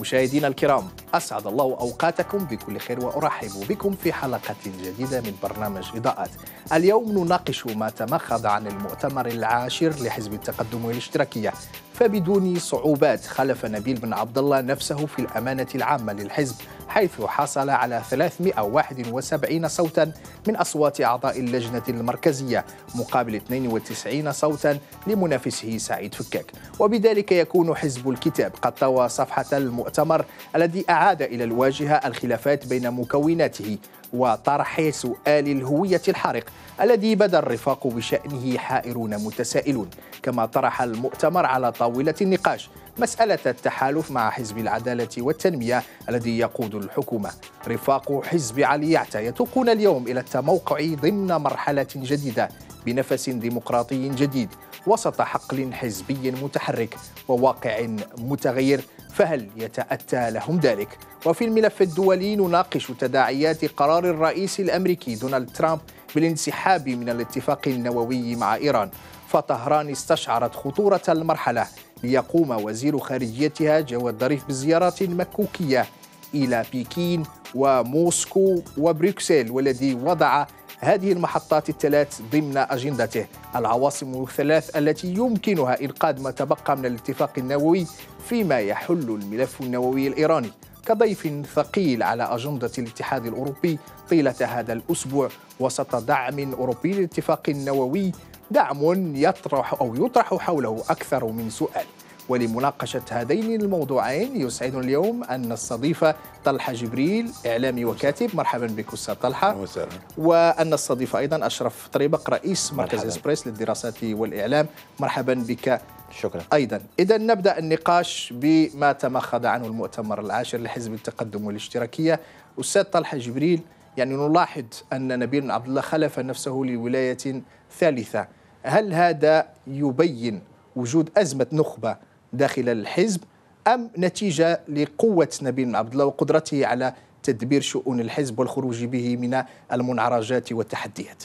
مشاهدينا الكرام أسعد الله أوقاتكم بكل خير وأرحب بكم في حلقة جديدة من برنامج إضاءات اليوم نناقش ما تمخض عن المؤتمر العاشر لحزب التقدم والاشتراكية فبدون صعوبات خلف نبيل بن عبد الله نفسه في الأمانة العامة للحزب حيث حصل على 371 صوتا من أصوات أعضاء اللجنة المركزية مقابل 92 صوتا لمنافسه سعيد فكاك وبذلك يكون حزب الكتاب قد طوى صفحة المؤتمر الذي أعاد إلى الواجهة الخلافات بين مكوناته وطرح سؤال الهوية الحارق الذي بدا الرفاق بشأنه حائرون متسائلون كما طرح المؤتمر على طاولة النقاش مسألة التحالف مع حزب العدالة والتنمية الذي يقود الحكومة رفاق حزب علي يعتى يتوقون اليوم إلى التموقع ضمن مرحلة جديدة بنفس ديمقراطي جديد وسط حقل حزبي متحرك وواقع متغير فهل يتأتى لهم ذلك؟ وفي الملف الدولي نناقش تداعيات قرار الرئيس الأمريكي دونالد ترامب بالانسحاب من الاتفاق النووي مع إيران فطهران استشعرت خطورة المرحلة ليقوم وزير خارجيتها جواد ظريف بزيارات مكوكية إلى بكين وموسكو وبروكسل والذي وضع هذه المحطات الثلاث ضمن أجندته العواصم الثلاث التي يمكنها إنقاذ ما تبقى من الاتفاق النووي فيما يحل الملف النووي الإيراني كضيف ثقيل على أجندة الاتحاد الأوروبي طيلة هذا الأسبوع وسط دعم أوروبي للاتفاق النووي دعم يطرح أو يطرح حوله أكثر من سؤال ولمناقشة هذين الموضوعين يسعدني اليوم أن نستضيف طلحة جبريل إعلامي وكاتب مرحبا بك أستاذ طلحة وسهلا وأن نستضيف أيضا أشرف طريبق رئيس مركز مرحباً. إسبريس للدراسات والإعلام مرحبا بك شكرا ايضا اذا نبدا النقاش بما تمخض عنه المؤتمر العاشر لحزب التقدم والاشتراكيه استاذ طلحه جبريل يعني نلاحظ ان نبيل عبد الله خلف نفسه لولايه ثالثه هل هذا يبين وجود ازمه نخبه داخل الحزب أم نتيجة لقوة نبيل بن عبد الله وقدرته على تدبير شؤون الحزب والخروج به من المنعرجات والتحديات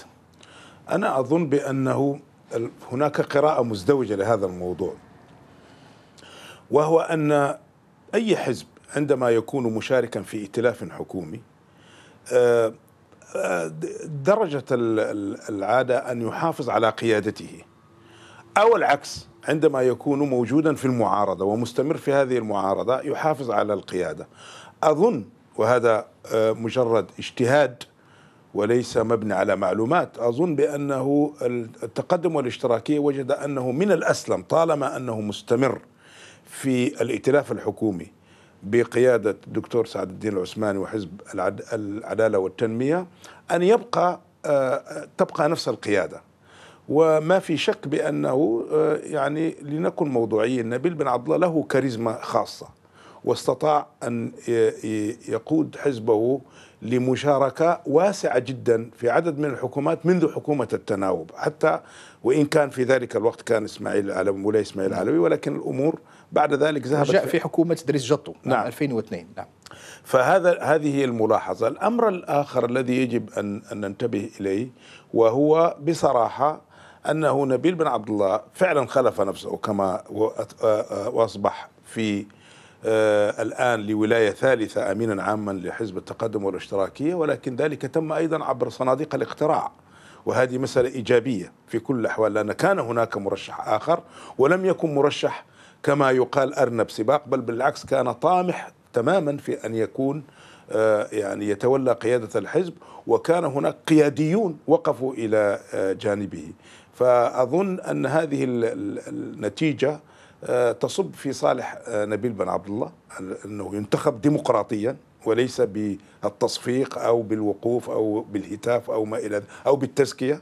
أنا أظن بأنه هناك قراءة مزدوجة لهذا الموضوع وهو أن أي حزب عندما يكون مشاركا في ائتلاف حكومي آه، آه، درجة العادة أن يحافظ على قيادته أو العكس عندما يكون موجودا في المعارضة ومستمر في هذه المعارضة يحافظ على القيادة أظن وهذا آه، مجرد اجتهاد وليس مبني على معلومات أظن بأنه التقدم والاشتراكية وجد أنه من الأسلم طالما أنه مستمر في الائتلاف الحكومي بقيادة الدكتور سعد الدين العثماني وحزب العدالة والتنمية أن يبقى آه، تبقى نفس القيادة وما في شك بانه آه، يعني لنكن موضوعيين نبيل بن عبد الله له كاريزما خاصه واستطاع ان يقود حزبه لمشاركه واسعه جدا في عدد من الحكومات منذ حكومه التناوب حتى وان كان في ذلك الوقت كان اسماعيل العلوي ولا اسماعيل العلوي ولكن الامور بعد ذلك ذهبت جاء في حكومه ادريس جطو نعم 2002 نعم فهذا هذه الملاحظه الامر الاخر الذي يجب ان ان ننتبه اليه وهو بصراحه أنه نبيل بن عبد الله فعلا خلف نفسه كما وأصبح في آه، الآن لولاية ثالثة أمينا عاما لحزب التقدم والاشتراكية ولكن ذلك تم أيضا عبر صناديق الاقتراع وهذه مسألة إيجابية في كل الأحوال لأن كان هناك مرشح آخر ولم يكن مرشح كما يقال أرنب سباق بل بالعكس كان طامح تماما في أن يكون آه، يعني يتولى قيادة الحزب وكان هناك قياديون وقفوا إلى آه، جانبه فأظن أن هذه النتيجة آه، تصب في صالح آه، نبيل بن عبد الله أنه ينتخب ديمقراطيا وليس بالتصفيق أو بالوقوف أو بالهتاف أو ما إلى أو بالتزكية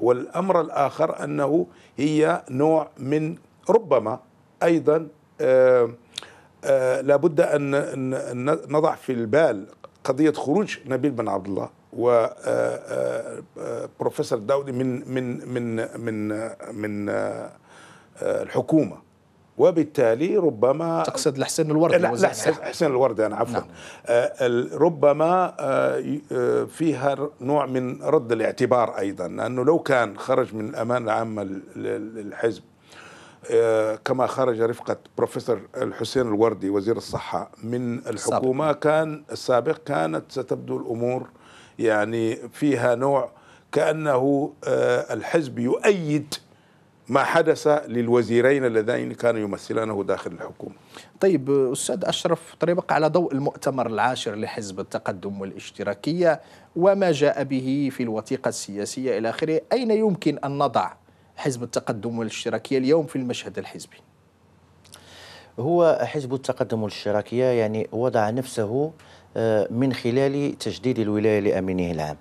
والأمر الآخر أنه هي نوع من ربما أيضا آه، لابد أن نضع في البال قضية خروج نبيل بن عبد الله وبروفيسور آه، آه، آه، داودي من من من من من الحكومه وبالتالي ربما تقصد لحسين الوردي لا حسين الوردي انا عفوا نعم. ربما فيها نوع من رد الاعتبار ايضا لانه لو كان خرج من الامانه العامه للحزب كما خرج رفقة بروفيسور الحسين الوردي وزير الصحة من الحكومة السابق. كان السابق كانت ستبدو الأمور يعني فيها نوع كأنه آه، الحزب يؤيد ما حدث للوزيرين اللذين كانوا يمثلانه داخل الحكومة طيب أستاذ أشرف طريبق على ضوء المؤتمر العاشر لحزب التقدم والاشتراكية وما جاء به في الوثيقة السياسية إلى آخره أين يمكن أن نضع حزب التقدم والاشتراكية اليوم في المشهد الحزبي هو حزب التقدم والاشتراكية يعني وضع نفسه آه، من خلال تجديد الولاية لأمينه العام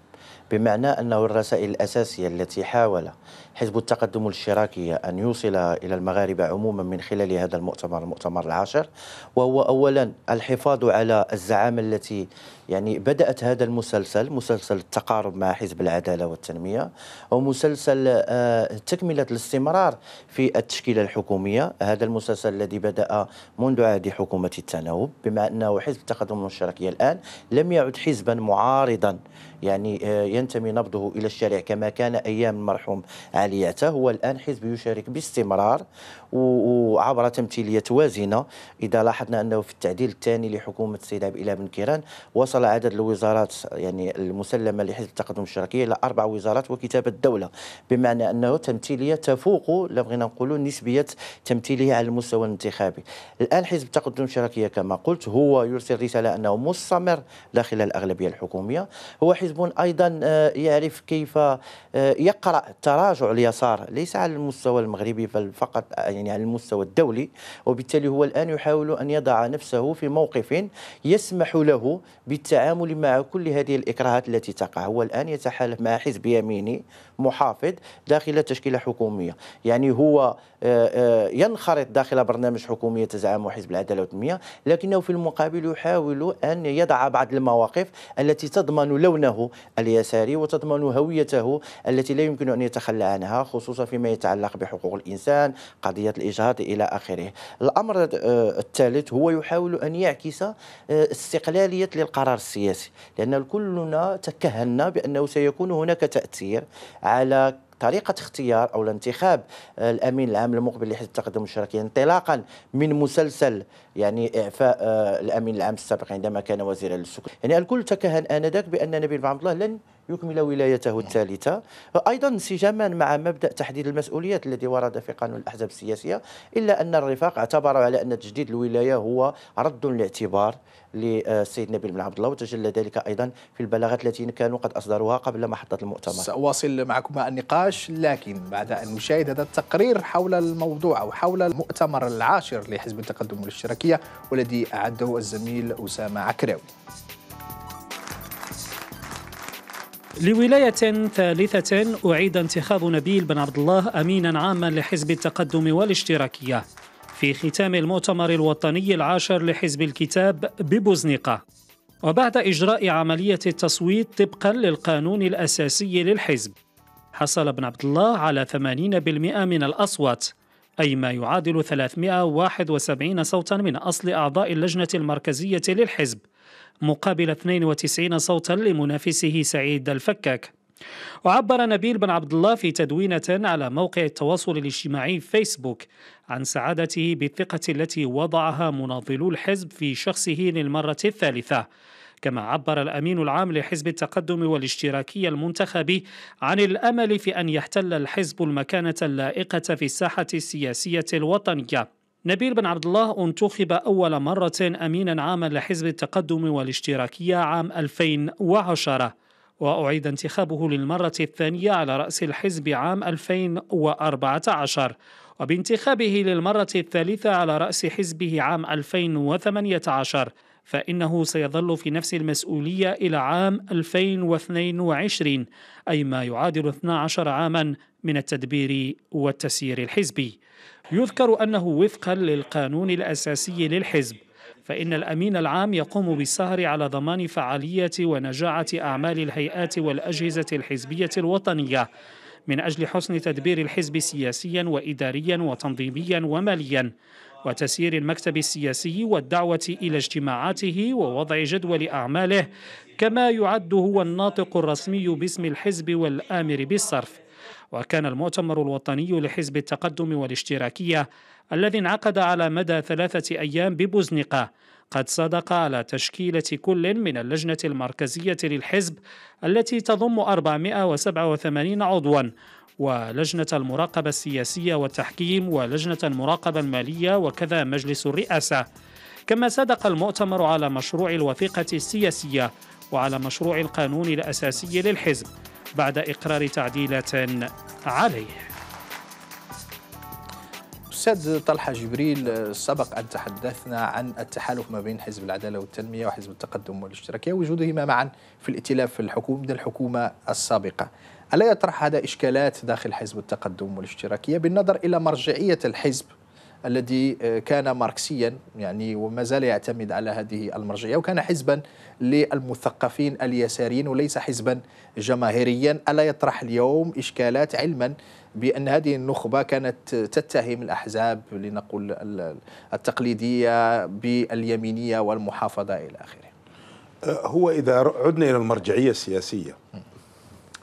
بمعنى أنه الرسائل الأساسية التي حاول حزب التقدم الاشتراكي أن يوصلها إلى المغاربة عموما من خلال هذا المؤتمر المؤتمر العاشر وهو أولا الحفاظ على الزعامة التي يعني بدأت هذا المسلسل مسلسل التقارب مع حزب العدالة والتنمية ومسلسل آه، تكملة الاستمرار في التشكيلة الحكومية هذا المسلسل الذي بدأ منذ عهد حكومة التناوب بما أنه حزب التقدم والشركية الآن لم يعد حزبا معارضا يعني آه، ينتمي نبضه إلى الشارع كما كان أيام المرحوم علي يعته هو الآن حزب يشارك باستمرار وعبر تمثيلية وازنة إذا لاحظنا أنه في التعديل الثاني لحكومة السيد عبد الإله بن كيران وصل عدد الوزارات يعني المسلمة لحزب التقدم الشرقي إلى أربع وزارات وكتابة الدولة بمعنى أنه تمثيلية تفوق لا بغينا نقولوا نسبية تمثيله على المستوى الانتخابي الآن حزب التقدم الشرقي كما قلت هو يرسل رسالة أنه مستمر داخل الأغلبية الحكومية هو حزب حزب ايضا آه، يعرف كيف آه، يقرا تراجع اليسار ليس على المستوى المغربي بل فقط آه، يعني على المستوى الدولي وبالتالي هو الان يحاول ان يضع نفسه في موقف يسمح له بالتعامل مع كل هذه الاكراهات التي تقع هو الان يتحالف مع حزب يميني محافظ داخل تشكيله حكوميه يعني هو آه، آه، ينخرط داخل برنامج حكومي تزعمه حزب العداله والتنميه لكنه في المقابل يحاول ان يضع بعض المواقف التي تضمن لونه اليساري وتضمن هويته التي لا يمكن ان يتخلى عنها خصوصا فيما يتعلق بحقوق الانسان قضيه الاجهاض الى اخره الامر آه، الثالث هو يحاول ان يعكس استقلاليه للقرار السياسي لان كلنا تكهنا بانه سيكون هناك تاثير على طريقة اختيار أو انتخاب آه، الأمين العام المقبل لحزب التقدم الشرعي انطلاقا من مسلسل يعني إعفاء آه، الأمين العام السابق عندما كان وزيرا للسكن يعني الكل تكهن آنذاك بأن نبيل بن عبد الله لن يكمل ولايته الثالثة أيضا انسجاما مع مبدأ تحديد المسؤوليات الذي ورد في قانون الأحزاب السياسية إلا أن الرفاق اعتبروا على أن تجديد الولاية هو رد الاعتبار للسيد نبيل بن عبد الله وتجلى ذلك ايضا في البلاغات التي كانوا قد اصدروها قبل محطه المؤتمر. ساواصل معكم النقاش لكن بعد ان نشاهد هذا التقرير حول الموضوع او حول المؤتمر العاشر لحزب التقدم والاشتراكي الملكية والذي أعده الزميل أسامة عكراوي لولاية ثالثة أعيد انتخاب نبيل بن عبد الله أمينا عاما لحزب التقدم والاشتراكية في ختام المؤتمر الوطني العاشر لحزب الكتاب ببوزنيقة وبعد إجراء عملية التصويت طبقا للقانون الأساسي للحزب حصل ابن عبد الله على 80% من الأصوات أي ما يعادل 371 صوتا من أصل أعضاء اللجنة المركزية للحزب مقابل 92 صوتا لمنافسه سعيد الفكاك وعبر نبيل بن عبد الله في تدوينة على موقع التواصل الاجتماعي فيسبوك عن سعادته بالثقة التي وضعها مناضلو الحزب في شخصه للمرة الثالثة كما عبر الأمين العام لحزب التقدم والاشتراكي المنتخب عن الأمل في أن يحتل الحزب المكانة اللائقة في الساحة السياسية الوطنية نبيل بن عبد الله انتخب أول مرة أمينا عاما لحزب التقدم والاشتراكية عام 2010 وأعيد انتخابه للمرة الثانية على رأس الحزب عام 2014 وبانتخابه للمرة الثالثة على رأس حزبه عام 2018 فإنه سيظل في نفس المسؤولية إلى عام 2022 أي ما يعادل 12 عاما من التدبير والتسيير الحزبي يذكر أنه وفقا للقانون الأساسي للحزب فإن الأمين العام يقوم بالسهر على ضمان فعالية ونجاعة أعمال الهيئات والأجهزة الحزبية الوطنية من أجل حسن تدبير الحزب سياسيا وإداريا وتنظيميا وماليا وتسيير المكتب السياسي والدعوة إلى اجتماعاته ووضع جدول أعماله كما يعد هو الناطق الرسمي باسم الحزب والآمر بالصرف وكان المؤتمر الوطني لحزب التقدم والاشتراكية الذي انعقد على مدى ثلاثة أيام ببوزنقة قد صدق على تشكيلة كل من اللجنة المركزية للحزب التي تضم 487 عضواً ولجنة المراقبة السياسية والتحكيم ولجنة المراقبة المالية وكذا مجلس الرئاسة كما صدق المؤتمر على مشروع الوثيقة السياسية وعلى مشروع القانون الأساسي للحزب بعد إقرار تعديلات عليه استاذ طلحه جبريل سبق ان تحدثنا عن التحالف ما بين حزب العداله والتنميه وحزب التقدم والاشتراكيه وجودهما معا في الائتلاف الحكومي من الحكومه السابقه ألا يطرح هذا إشكالات داخل حزب التقدم والاشتراكية بالنظر إلى مرجعية الحزب الذي آه، كان ماركسيا يعني وما زال يعتمد على هذه المرجعيه وكان حزبا للمثقفين اليساريين وليس حزبا جماهيريا الا يطرح اليوم اشكالات علما بان هذه النخبه كانت تتهم الاحزاب لنقول التقليديه باليمينيه والمحافظه الى اخره. آه، هو اذا عدنا الى المرجعيه السياسيه م.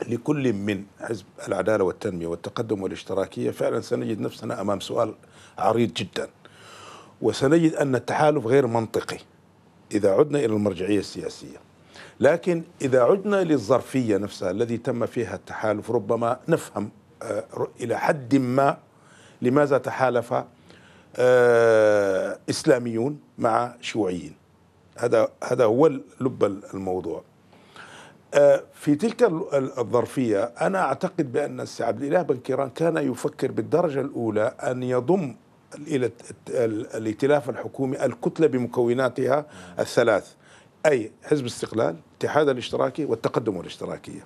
لكل من حزب العدالة والتنمية والتقدم والاشتراكية فعلا سنجد نفسنا أمام سؤال عريض جدا وسنجد أن التحالف غير منطقي إذا عدنا إلى المرجعية السياسية لكن إذا عدنا للظرفية نفسها الذي تم فيها التحالف ربما نفهم آه، إلى حد ما لماذا تحالف آه، إسلاميون مع شيوعيين هذا هذا هو لب الموضوع في تلك الظرفية أنا أعتقد بأن السي عبد الإله بن كيران كان يفكر بالدرجة الأولى أن يضم إلى الائتلاف الحكومي الكتلة بمكوناتها الثلاث أي حزب الاستقلال الاتحاد الاشتراكي والتقدم والاشتراكية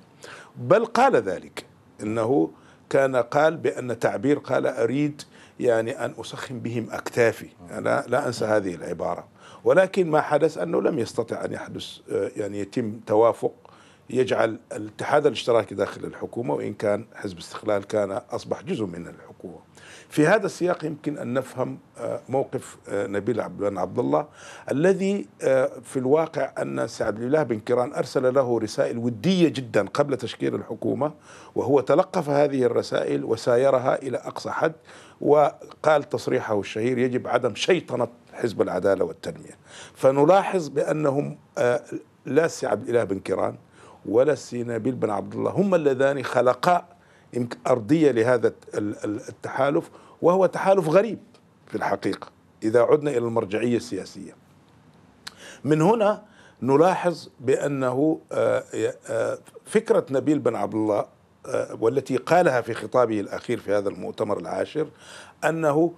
بل قال ذلك أنه كان قال بأن تعبير قال أريد يعني أن أسخن بهم أكتافي أنا لا أنسى هذه العبارة ولكن ما حدث أنه لم يستطع أن يحدث آه، يعني يتم توافق يجعل الاتحاد الاشتراكي داخل الحكومة وإن كان حزب استقلال كان أصبح جزء من الحكومة في هذا السياق يمكن أن نفهم آه، موقف آه، نبيل عبد الله الذي آه، في الواقع أن سعد الله بن كيران أرسل له رسائل ودية جدا قبل تشكيل الحكومة وهو تلقف هذه الرسائل وسايرها إلى أقصى حد وقال تصريحه الشهير يجب عدم شيطنة حزب العدالة والتنمية فنلاحظ بأنهم لا سعد الله بن كيران ولا السينابيل بن عبد الله هما اللذان خلقا أرضية لهذا التحالف وهو تحالف غريب في الحقيقة إذا عدنا إلى المرجعية السياسية من هنا نلاحظ بأنه آه، آه، فكرة نبيل بن عبد الله آه، والتي قالها في خطابه الأخير في هذا المؤتمر العاشر أنه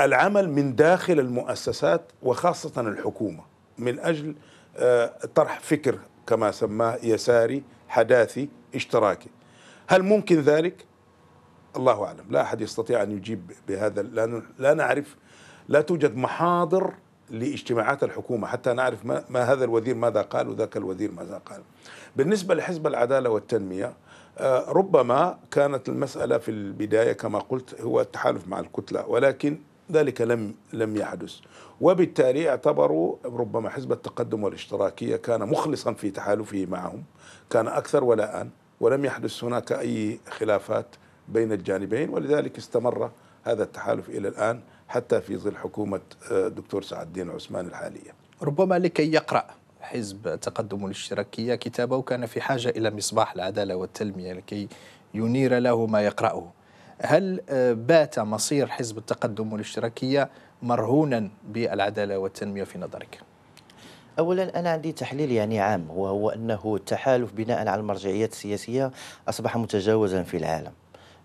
العمل من داخل المؤسسات وخاصة الحكومة من أجل طرح فكر كما سماه يساري حداثي اشتراكي هل ممكن ذلك؟ الله أعلم لا أحد يستطيع أن يجيب بهذا لا نعرف لا توجد محاضر لاجتماعات الحكومة حتى نعرف ما, ما هذا الوزير ماذا قال وذاك الوزير ماذا قال بالنسبة لحزب العدالة والتنمية آه، ربما كانت المسألة في البداية كما قلت هو التحالف مع الكتلة ولكن ذلك لم لم يحدث وبالتالي اعتبروا ربما حزب التقدم والاشتراكية كان مخلصا في تحالفه معهم كان أكثر ولاء ولم يحدث هناك أي خلافات بين الجانبين ولذلك استمر هذا التحالف إلى الآن حتى في ظل حكومة الدكتور آه، سعد الدين عثمان الحالية ربما لكي يقرأ حزب تقدم الاشتراكية كتابه كان في حاجة إلى مصباح العدالة والتلمية لكي ينير له ما يقرأه هل آه، بات مصير حزب التقدم والاشتراكية مرهونا بالعداله والتنميه في نظرك؟ اولا انا عندي تحليل يعني عام وهو انه التحالف بناء على المرجعيات السياسيه اصبح متجاوزا في العالم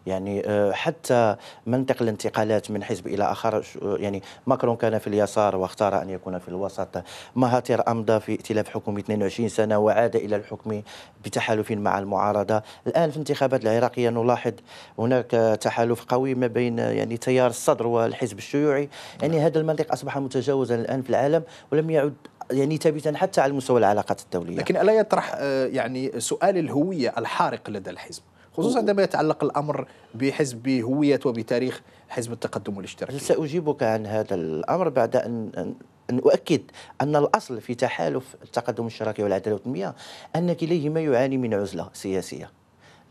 يعني آه، حتى منطق الانتقالات من حزب الى اخر يعني ماكرون كان في اليسار واختار ان يكون في الوسط مهاتير امضى في ائتلاف حكومي 22 سنه وعاد الى الحكم بتحالف مع المعارضه الان في الانتخابات العراقيه نلاحظ هناك تحالف قوي ما بين يعني تيار الصدر والحزب الشيوعي يعني هذا المنطق اصبح متجاوزا الان في العالم ولم يعد يعني ثابتا حتى على مستوى العلاقات الدوليه لكن الا يطرح آه، يعني سؤال الهويه الحارق لدى الحزب خصوصا عندما يتعلق الأمر بحزب بهويه وبتاريخ حزب التقدم والاشتراكي سأجيبك عن هذا الأمر بعد أن أن أؤكد أن الأصل في تحالف التقدم الاشتراكي والعدالة والتنمية أن كليهما يعاني من عزلة سياسية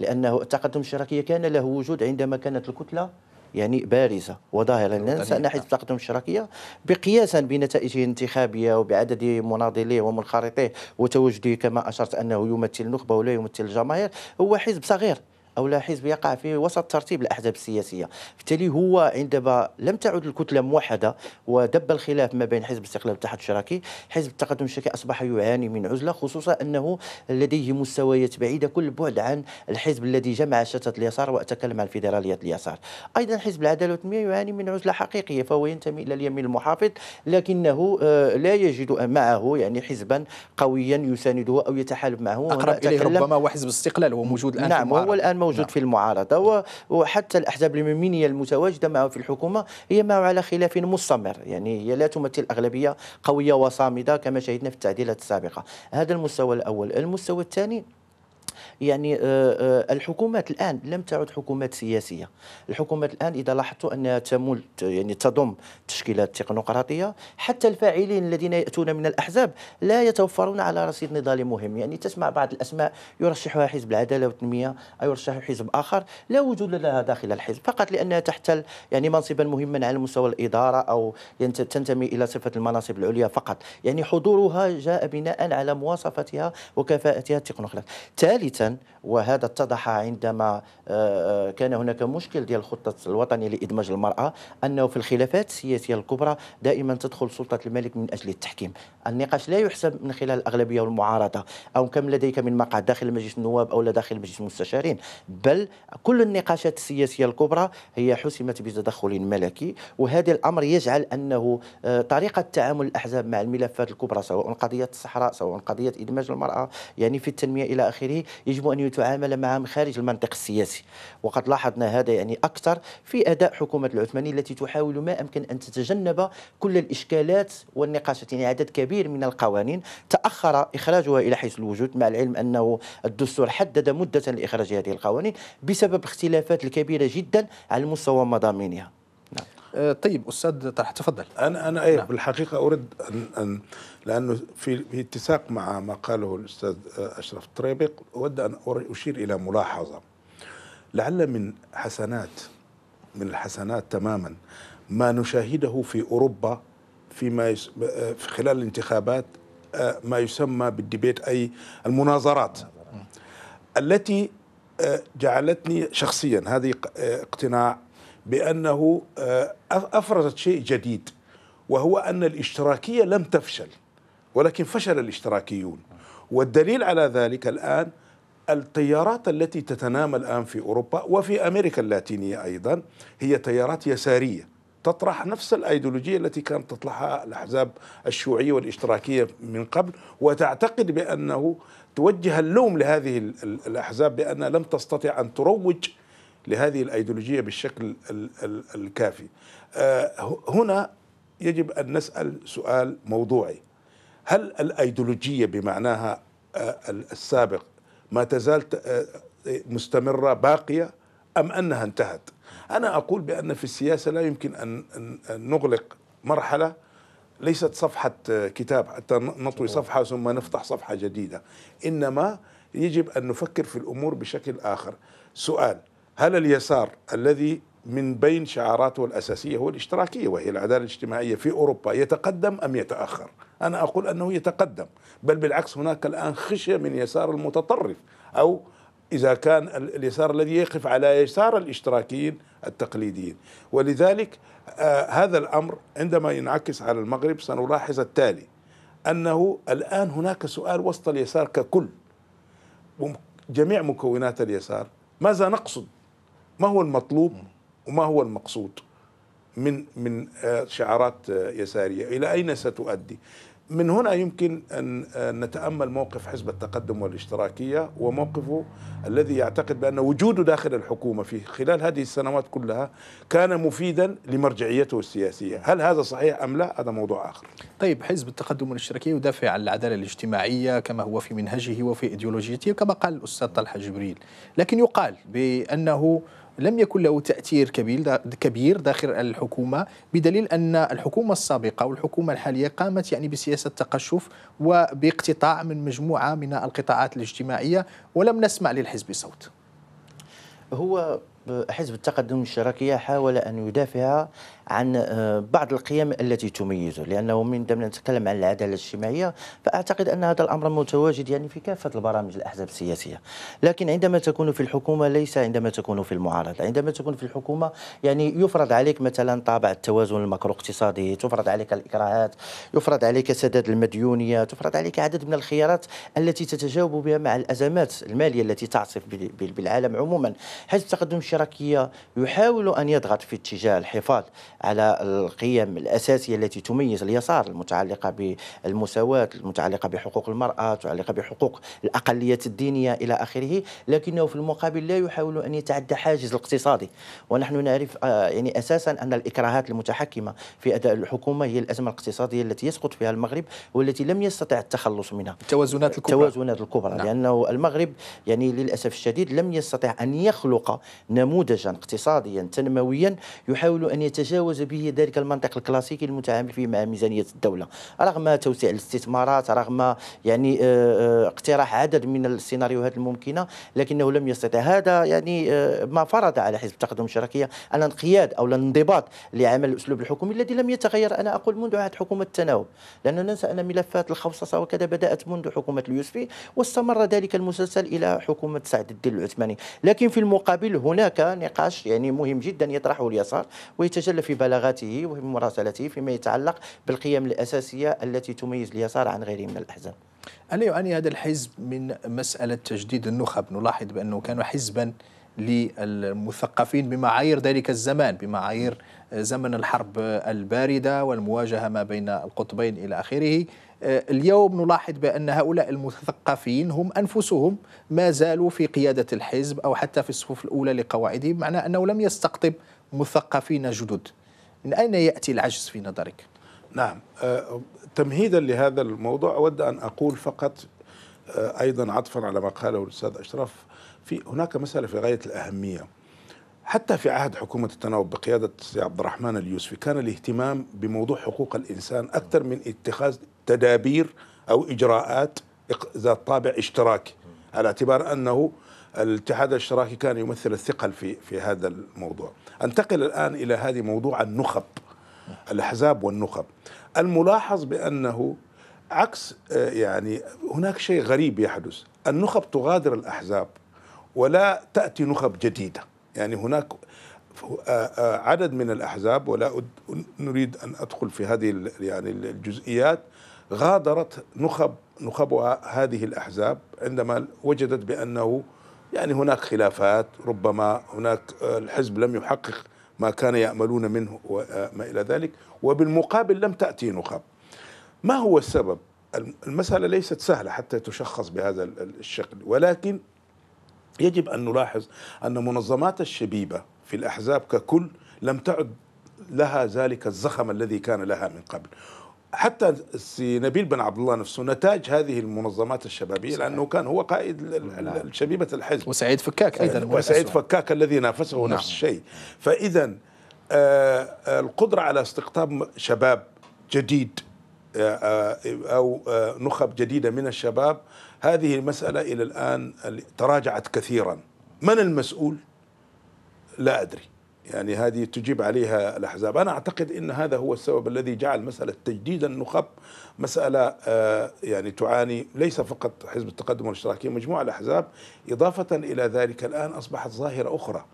لأنه التقدم الاشتراكي كان له وجود عندما كانت الكتلة يعني بارزه وظاهره ننسى ان حزب التقدم الاشتراكي بقياسا بنتائجه الانتخابيه وبعدد مناضليه ومنخرطيه وتواجده كما اشرت انه يمثل النخبه ولا يمثل الجماهير هو حزب صغير او لا حزب يقع في وسط ترتيب الاحزاب السياسيه بالتالي هو عندما لم تعد الكتله موحده ودب الخلاف ما بين حزب الاستقلال والاتحاد الشراكي حزب التقدم الشراكي اصبح يعاني من عزله خصوصا انه لديه مستويات بعيده كل البعد عن الحزب الذي جمع شتات اليسار واتكلم عن فيدراليه اليسار ايضا حزب العداله والتنميه يعاني من عزله حقيقيه فهو ينتمي الى اليمين المحافظ لكنه آه، لا يجد معه يعني حزبا قويا يسانده او يتحالف معه اقرب اليه ربما وحزب الاستقلال هو موجود الان نعم هو الان الموجود نعم. في المعارضه وحتى الاحزاب اليمينيه المتواجده معه في الحكومه هي معه على خلاف مستمر يعني هي لا تمثل اغلبيه قويه وصامده كما شهدنا في التعديلات السابقه هذا المستوى الاول المستوى الثاني يعني آه، آه، الحكومات الان لم تعد حكومات سياسيه الحكومات الان اذا لاحظتوا انها تمول يعني تضم تشكيلات تكنوقراطيه حتى الفاعلين الذين ياتون من الاحزاب لا يتوفرون على رصيد نضالي مهم يعني تسمع بعض الاسماء يرشحها حزب العداله والتنميه او يرشح حزب اخر لا وجود لها داخل الحزب فقط لانها تحتل يعني منصبا مهما على مستوى الاداره او تنتمي الى صفه المناصب العليا فقط يعني حضورها جاء بناء على مواصفتها وكفاءتها التكنوقراطيه ثالثا können وهذا اتضح عندما آه، آه، كان هناك مشكل ديال الخطة الوطنية لإدماج المرأة أنه في الخلافات السياسية الكبرى دائما تدخل سلطة الملك من أجل التحكيم النقاش لا يحسب من خلال الأغلبية والمعارضة أو كم لديك من مقعد داخل مجلس النواب أو لا داخل مجلس المستشارين بل كل النقاشات السياسية الكبرى هي حسمت بتدخل ملكي وهذا الأمر يجعل أنه آه، طريقة تعامل الأحزاب مع الملفات الكبرى سواء قضية الصحراء سواء قضية إدماج المرأة يعني في التنمية إلى آخره يجب أن لتعامل معهم خارج المنطق السياسي وقد لاحظنا هذا يعني أكثر في أداء حكومة العثماني التي تحاول ما أمكن أن تتجنب كل الإشكالات والنقاشات يعني عدد كبير من القوانين تأخر إخراجها إلى حيث الوجود مع العلم أنه الدستور حدد مدة لإخراج هذه القوانين بسبب اختلافات الكبيرة جدا على مستوى مضامينها نعم. آه، طيب استاذ طرح تفضل انا انا ايه نعم. بالحقيقه اريد ان, أن لانه في في اتساق مع ما قاله الاستاذ آه، اشرف الطريبق اود ان اشير الى ملاحظه لعل من حسنات من الحسنات تماما ما نشاهده في اوروبا فيما يس... آه، في خلال الانتخابات ما يسمى بالديبيت اي المناظرات نعم. التي جعلتني شخصيا هذه اقتناع بانه آه، افرزت شيء جديد وهو ان الاشتراكيه لم تفشل ولكن فشل الاشتراكيون والدليل على ذلك الان التيارات التي تتنامى الان في اوروبا وفي امريكا اللاتينيه ايضا هي تيارات يساريه تطرح نفس الايديولوجيه التي كانت تطرحها الاحزاب الشيوعيه والاشتراكيه من قبل وتعتقد بانه توجه اللوم لهذه الاحزاب بانها لم تستطع ان تروج لهذه الايديولوجيه بالشكل الكافي. آه، هنا يجب ان نسال سؤال موضوعي. هل الايديولوجيه بمعناها آه، السابق ما تزال آه، مستمره باقيه ام انها انتهت؟ انا اقول بان في السياسه لا يمكن ان نغلق مرحله ليست صفحه كتاب حتى نطوي صفحه ثم نفتح صفحه جديده، انما يجب ان نفكر في الامور بشكل اخر. سؤال هل اليسار الذي من بين شعاراته الأساسية هو الاشتراكية وهي العدالة الاجتماعية في أوروبا يتقدم أم يتأخر أنا أقول أنه يتقدم بل بالعكس هناك الآن خشية من يسار المتطرف أو إذا كان اليسار الذي يقف على يسار الاشتراكيين التقليديين ولذلك آه هذا الأمر عندما ينعكس على المغرب سنلاحظ التالي أنه الآن هناك سؤال وسط اليسار ككل جميع مكونات اليسار ماذا نقصد ما هو المطلوب وما هو المقصود من من آه، شعارات آه، يساريه الى اين ستؤدي من هنا يمكن ان آه، نتامل موقف حزب التقدم والاشتراكيه وموقفه الذي يعتقد بان وجوده داخل الحكومه في خلال هذه السنوات كلها كان مفيدا لمرجعيته السياسيه، هل هذا صحيح ام لا؟ هذا موضوع اخر. طيب حزب التقدم والاشتراكيه يدافع عن العداله الاجتماعيه كما هو في منهجه وفي ايديولوجيته كما قال الاستاذ طلحه جبريل، لكن يقال بانه لم يكن له تأثير كبير كبير داخل الحكومة بدليل أن الحكومة السابقة والحكومة الحالية قامت يعني بسياسة تقشف وباقتطاع من مجموعة من القطاعات الاجتماعية ولم نسمع للحزب صوت هو حزب التقدم الشراكية حاول أن يدافع عن آه، بعض القيم التي تميزه لانه من دمنا نتكلم عن العداله الاجتماعيه فاعتقد ان هذا الامر متواجد يعني في كافه البرامج الاحزاب السياسيه لكن عندما تكون في الحكومه ليس عندما تكون في المعارضه عندما تكون في الحكومه يعني يفرض عليك مثلا طابع التوازن المكرو اقتصادي تفرض عليك الاكراهات يفرض عليك سداد المديونيه تفرض عليك عدد من الخيارات التي تتجاوب بها مع الازمات الماليه التي تعصف بالعالم عموما حيث التقدم الشراكيه يحاول ان يضغط في اتجاه الحفاظ على القيم الأساسية التي تميز اليسار المتعلقة بالمساواة المتعلقة بحقوق المرأة المتعلقة بحقوق الأقليات الدينية إلى آخره لكنه في المقابل لا يحاول أن يتعدى حاجز الاقتصادي ونحن نعرف آه، يعني أساسا أن الإكراهات المتحكمة في أداء الحكومة هي الأزمة الاقتصادية التي يسقط فيها المغرب والتي لم يستطع التخلص منها التوازنات الكبرى التوازنات الكبرى نعم. لأنه المغرب يعني للأسف الشديد لم يستطع أن يخلق نموذجا اقتصاديا تنمويا يحاول أن يتجاوز تجاوز به ذلك المنطق الكلاسيكي المتعامل فيه مع ميزانيه الدوله رغم توسيع الاستثمارات رغم يعني آه، آه، اقتراح عدد من السيناريوهات الممكنه لكنه لم يستطع هذا يعني آه، ما فرض على حزب التقدم الشراكيه الانقياد او الانضباط لعمل الاسلوب الحكومي الذي لم يتغير انا اقول منذ عهد حكومه التناوب لان ننسى ان ملفات الخوصصه وكذا بدات منذ حكومه اليوسفي واستمر ذلك المسلسل الى حكومه سعد الدين العثماني لكن في المقابل هناك نقاش يعني مهم جدا يطرحه اليسار ويتجلى في ببلاغته وبمراسلته فيما يتعلق بالقيم الأساسية التي تميز اليسار عن غيره من الأحزاب ألا يعاني هذا الحزب من مسألة تجديد النخب نلاحظ بأنه كان حزبا للمثقفين بمعايير ذلك الزمان بمعايير زمن الحرب الباردة والمواجهة ما بين القطبين إلى آخره اليوم نلاحظ بأن هؤلاء المثقفين هم أنفسهم ما زالوا في قيادة الحزب أو حتى في الصفوف الأولى لقواعده معنى أنه لم يستقطب مثقفين جدد من أين يأتي العجز في نظرك؟ نعم آه، تمهيدا لهذا الموضوع أود أن أقول فقط آه، أيضا عطفا على ما قاله الأستاذ أشرف في هناك مسألة في غاية الأهمية حتى في عهد حكومة التناوب بقيادة عبد الرحمن اليوسفي كان الاهتمام بموضوع حقوق الإنسان أكثر من اتخاذ تدابير أو إجراءات ذات طابع اشتراكي على اعتبار أنه الاتحاد الاشتراكي كان يمثل الثقل في في هذا الموضوع انتقل الان الى هذه موضوع النخب الاحزاب والنخب الملاحظ بانه عكس آه، يعني هناك شيء غريب يحدث النخب تغادر الاحزاب ولا تاتي نخب جديده يعني هناك آه، آه، عدد من الاحزاب ولا نريد ان ادخل في هذه يعني الجزئيات غادرت نخب نخبها هذه الاحزاب عندما وجدت بانه يعني هناك خلافات ربما هناك آه، الحزب لم يحقق ما كان يأملون منه وما آه، إلى ذلك وبالمقابل لم تأتي نخب ما هو السبب المسألة ليست سهلة حتى تشخص بهذا الشكل ولكن يجب أن نلاحظ أن منظمات الشبيبة في الأحزاب ككل لم تعد لها ذلك الزخم الذي كان لها من قبل حتى السي نبيل بن عبد الله نفسه نتاج هذه المنظمات الشبابيه صحيح. لانه كان هو قائد نعم. شبيبه الحزب وسعيد فكاك ايضا وسعيد أسوأ. فكاك الذي نافسه نعم. نفس الشيء فاذا آه، آه، القدره على استقطاب شباب جديد آه، او نخب جديده من الشباب هذه المساله الى الان تراجعت كثيرا من المسؤول لا ادري يعني هذه تجيب عليها الأحزاب أنا أعتقد أن هذا هو السبب الذي جعل مسألة تجديد النخب مسألة آه، يعني تعاني ليس فقط حزب التقدم والاشتراكي مجموعة الأحزاب إضافة إلى ذلك الآن أصبحت ظاهرة أخرى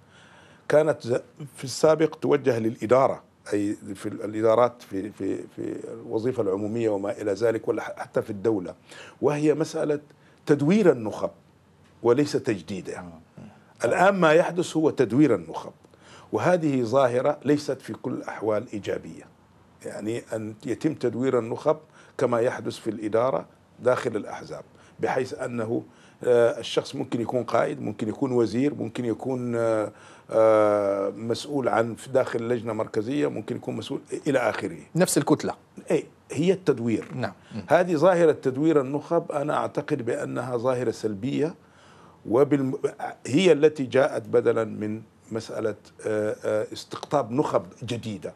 كانت في السابق توجه للإدارة أي في الإدارات في في في الوظيفة العمومية وما إلى ذلك ولا حتى في الدولة وهي مسألة تدوير النخب وليس تجديدها آه. الآن ما يحدث هو تدوير النخب وهذه ظاهرة ليست في كل الأحوال إيجابية يعني أن يتم تدوير النخب كما يحدث في الإدارة داخل الأحزاب بحيث أنه آه، الشخص ممكن يكون قائد ممكن يكون وزير ممكن يكون آه، آه، مسؤول عن داخل لجنة مركزية ممكن يكون مسؤول إلى آخره نفس الكتلة أي هي التدوير نعم. هذه ظاهرة تدوير النخب أنا أعتقد بأنها ظاهرة سلبية وبالم... هي التي جاءت بدلا من مساله آه، آه، استقطاب نخب جديده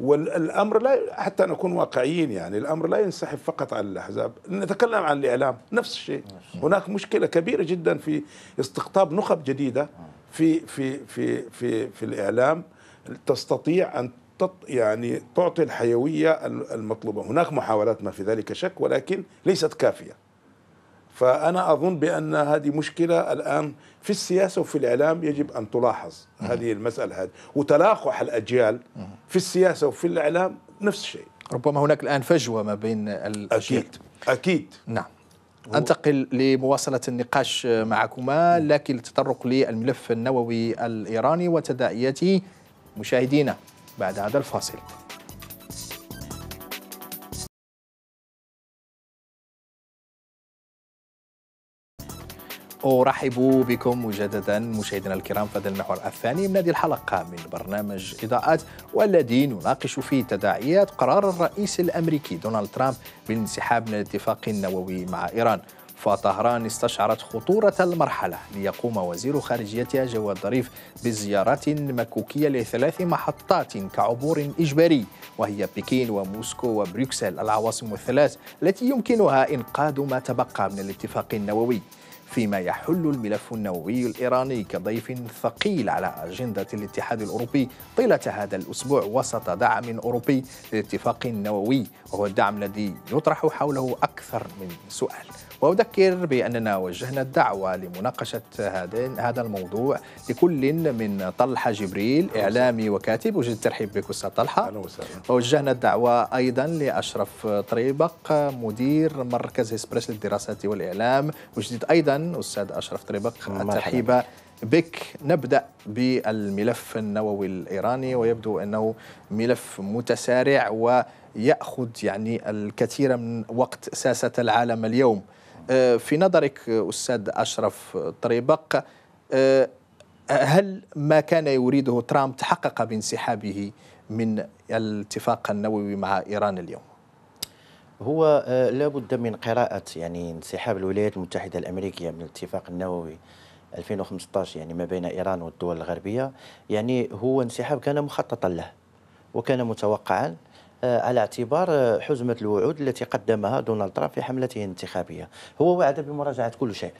والامر لا حتى نكون واقعيين يعني الامر لا ينسحب فقط على الاحزاب نتكلم عن الاعلام نفس الشيء هناك مشكله كبيره جدا في استقطاب نخب جديده في في في في في الاعلام تستطيع ان يعني تعطي الحيويه المطلوبه هناك محاولات ما في ذلك شك ولكن ليست كافيه فأنا أظن بأن هذه مشكلة الآن في السياسة وفي الإعلام يجب أن تلاحظ هذه المسألة هذه وتلاقح الأجيال في السياسة وفي الإعلام نفس الشيء ربما هناك الآن فجوة ما بين الأجيال أكيد أكيد نعم انتقل لمواصله النقاش معكما لكن التطرق للملف النووي الايراني وتداعياته مشاهدينا بعد هذا الفاصل أرحب بكم مجددا مشاهدينا الكرام في هذا المحور الثاني من هذه الحلقة من برنامج إضاءات والذي نناقش فيه تداعيات قرار الرئيس الأمريكي دونالد ترامب بالانسحاب من الاتفاق النووي مع إيران فطهران استشعرت خطورة المرحلة ليقوم وزير خارجيتها جواد ظريف بزيارات مكوكية لثلاث محطات كعبور إجباري وهي بكين وموسكو وبروكسل العواصم الثلاث التي يمكنها إنقاذ ما تبقى من الاتفاق النووي فيما يحل الملف النووي الإيراني كضيف ثقيل على أجندة الاتحاد الأوروبي طيلة هذا الأسبوع وسط دعم أوروبي للاتفاق النووي وهو الدعم الذي يطرح حوله أكثر من سؤال وأذكر بأننا وجهنا الدعوة لمناقشة هذا الموضوع لكل من طلحة جبريل إعلامي وكاتب وجد الترحيب بك أستاذ طلحة أهلا وسهلا ووجهنا الدعوة أيضا لأشرف طريبق مدير مركز إسبريس للدراسات والإعلام وجدت أيضا أستاذ أشرف طريبق الترحيب بك نبدا بالملف النووي الايراني ويبدو انه ملف متسارع وياخذ يعني الكثير من وقت ساسه العالم اليوم آه، في نظرك آه، أستاذ أشرف طريبق آه، هل ما كان يريده ترامب تحقق بانسحابه من الاتفاق النووي مع إيران اليوم؟ هو لابد من قراءة يعني انسحاب الولايات المتحدة الأمريكية من الاتفاق النووي 2015 يعني ما بين إيران والدول الغربية يعني هو انسحاب كان مخططا له وكان متوقعا آه، على اعتبار آه، حزمة الوعود التي قدمها دونالد ترامب في حملته الانتخابية هو وعد بمراجعة كل شيء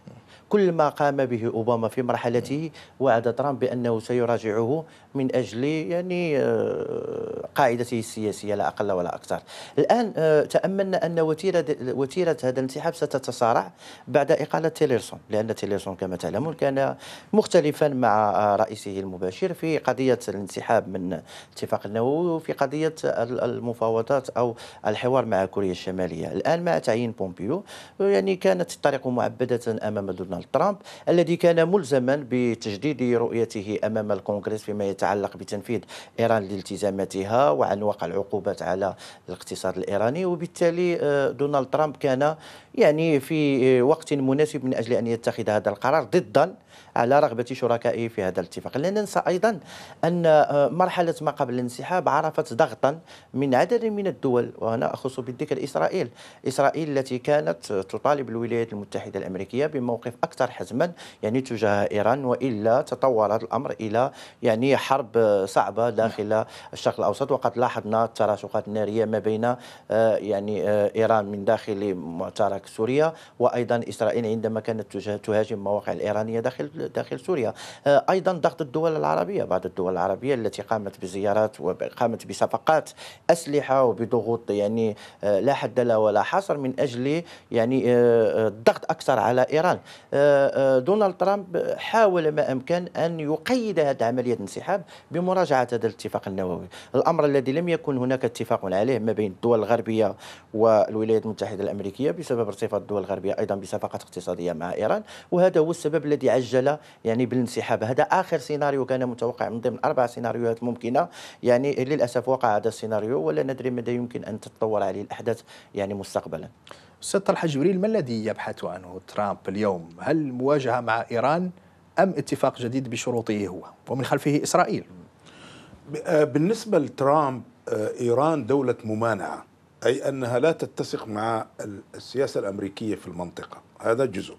كل ما قام به أوباما في مرحلته وعد ترامب بأنه سيراجعه من اجل يعني آه، قاعدته السياسيه لا اقل ولا اكثر. الان آه، تاملنا ان وتيره وتيره هذا الانسحاب ستتصارع بعد اقاله تيليرسون لان تيليرسون كما تعلمون كان مختلفا مع آه، رئيسه المباشر في قضيه الانسحاب من اتفاق النووي وفي قضيه المفاوضات او الحوار مع كوريا الشماليه. الان مع تعيين بومبيو يعني كانت الطريق معبده امام دونالد ترامب الذي كان ملزما بتجديد رؤيته امام الكونغرس فيما يتعلق تتعلق بتنفيذ إيران لالتزاماتها وعن وقع العقوبات على الاقتصاد الإيراني وبالتالي آه، دونالد ترامب كان يعني في آه، وقت مناسب من أجل أن يتخذ هذا القرار ضدا على رغبة شركائه في هذا الاتفاق لا ننسى أيضا أن آه، مرحلة ما قبل الانسحاب عرفت ضغطا من عدد من الدول وهنا أخص بالذكر إسرائيل إسرائيل التي كانت تطالب الولايات المتحدة الأمريكية بموقف أكثر حزما يعني تجاه إيران وإلا تطور الأمر إلى يعني حرب آه، صعبة داخل الشرق الأوسط وقد لاحظنا التراشقات النارية ما بين آه، يعني إيران من داخل معترك سوريا وأيضا إسرائيل عندما كانت تهاجم مواقع الإيرانية داخل داخل داخل سوريا آه، ايضا ضغط الدول العربيه بعض الدول العربيه التي قامت بزيارات وقامت بصفقات اسلحه وبضغوط يعني آه، لا حد لها ولا حصر من اجل يعني الضغط آه، اكثر على ايران دونالد ترامب حاول ما امكن ان يقيد هذه عمليه الانسحاب بمراجعه هذا الاتفاق النووي الامر الذي لم يكن هناك اتفاق عليه ما بين الدول الغربيه والولايات المتحده الامريكيه بسبب ارتفاع الدول الغربيه ايضا بصفقات اقتصاديه مع ايران وهذا هو السبب الذي مؤجلة يعني بالانسحاب هذا اخر سيناريو كان متوقع من ضمن اربع سيناريوهات ممكنه يعني للاسف وقع هذا السيناريو ولا ندري ماذا يمكن ان تتطور عليه الاحداث يعني مستقبلا استاذ طلحه جبريل ما الذي يبحث عنه ترامب اليوم هل مواجهه مع ايران ام اتفاق جديد بشروطه هو ومن خلفه اسرائيل آه، بالنسبه لترامب آه، ايران دوله ممانعه اي انها لا تتسق مع السياسه الامريكيه في المنطقه هذا جزء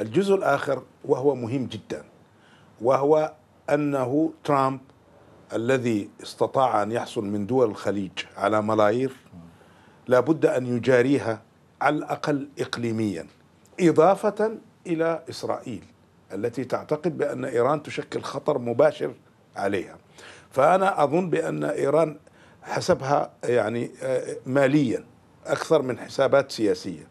الجزء الآخر وهو مهم جدا وهو أنه ترامب الذي استطاع أن يحصل من دول الخليج على ملايير لابد أن يجاريها على الأقل إقليميا إضافة إلى إسرائيل التي تعتقد بأن إيران تشكل خطر مباشر عليها فأنا أظن بأن إيران حسبها يعني آه، ماليا أكثر من حسابات سياسية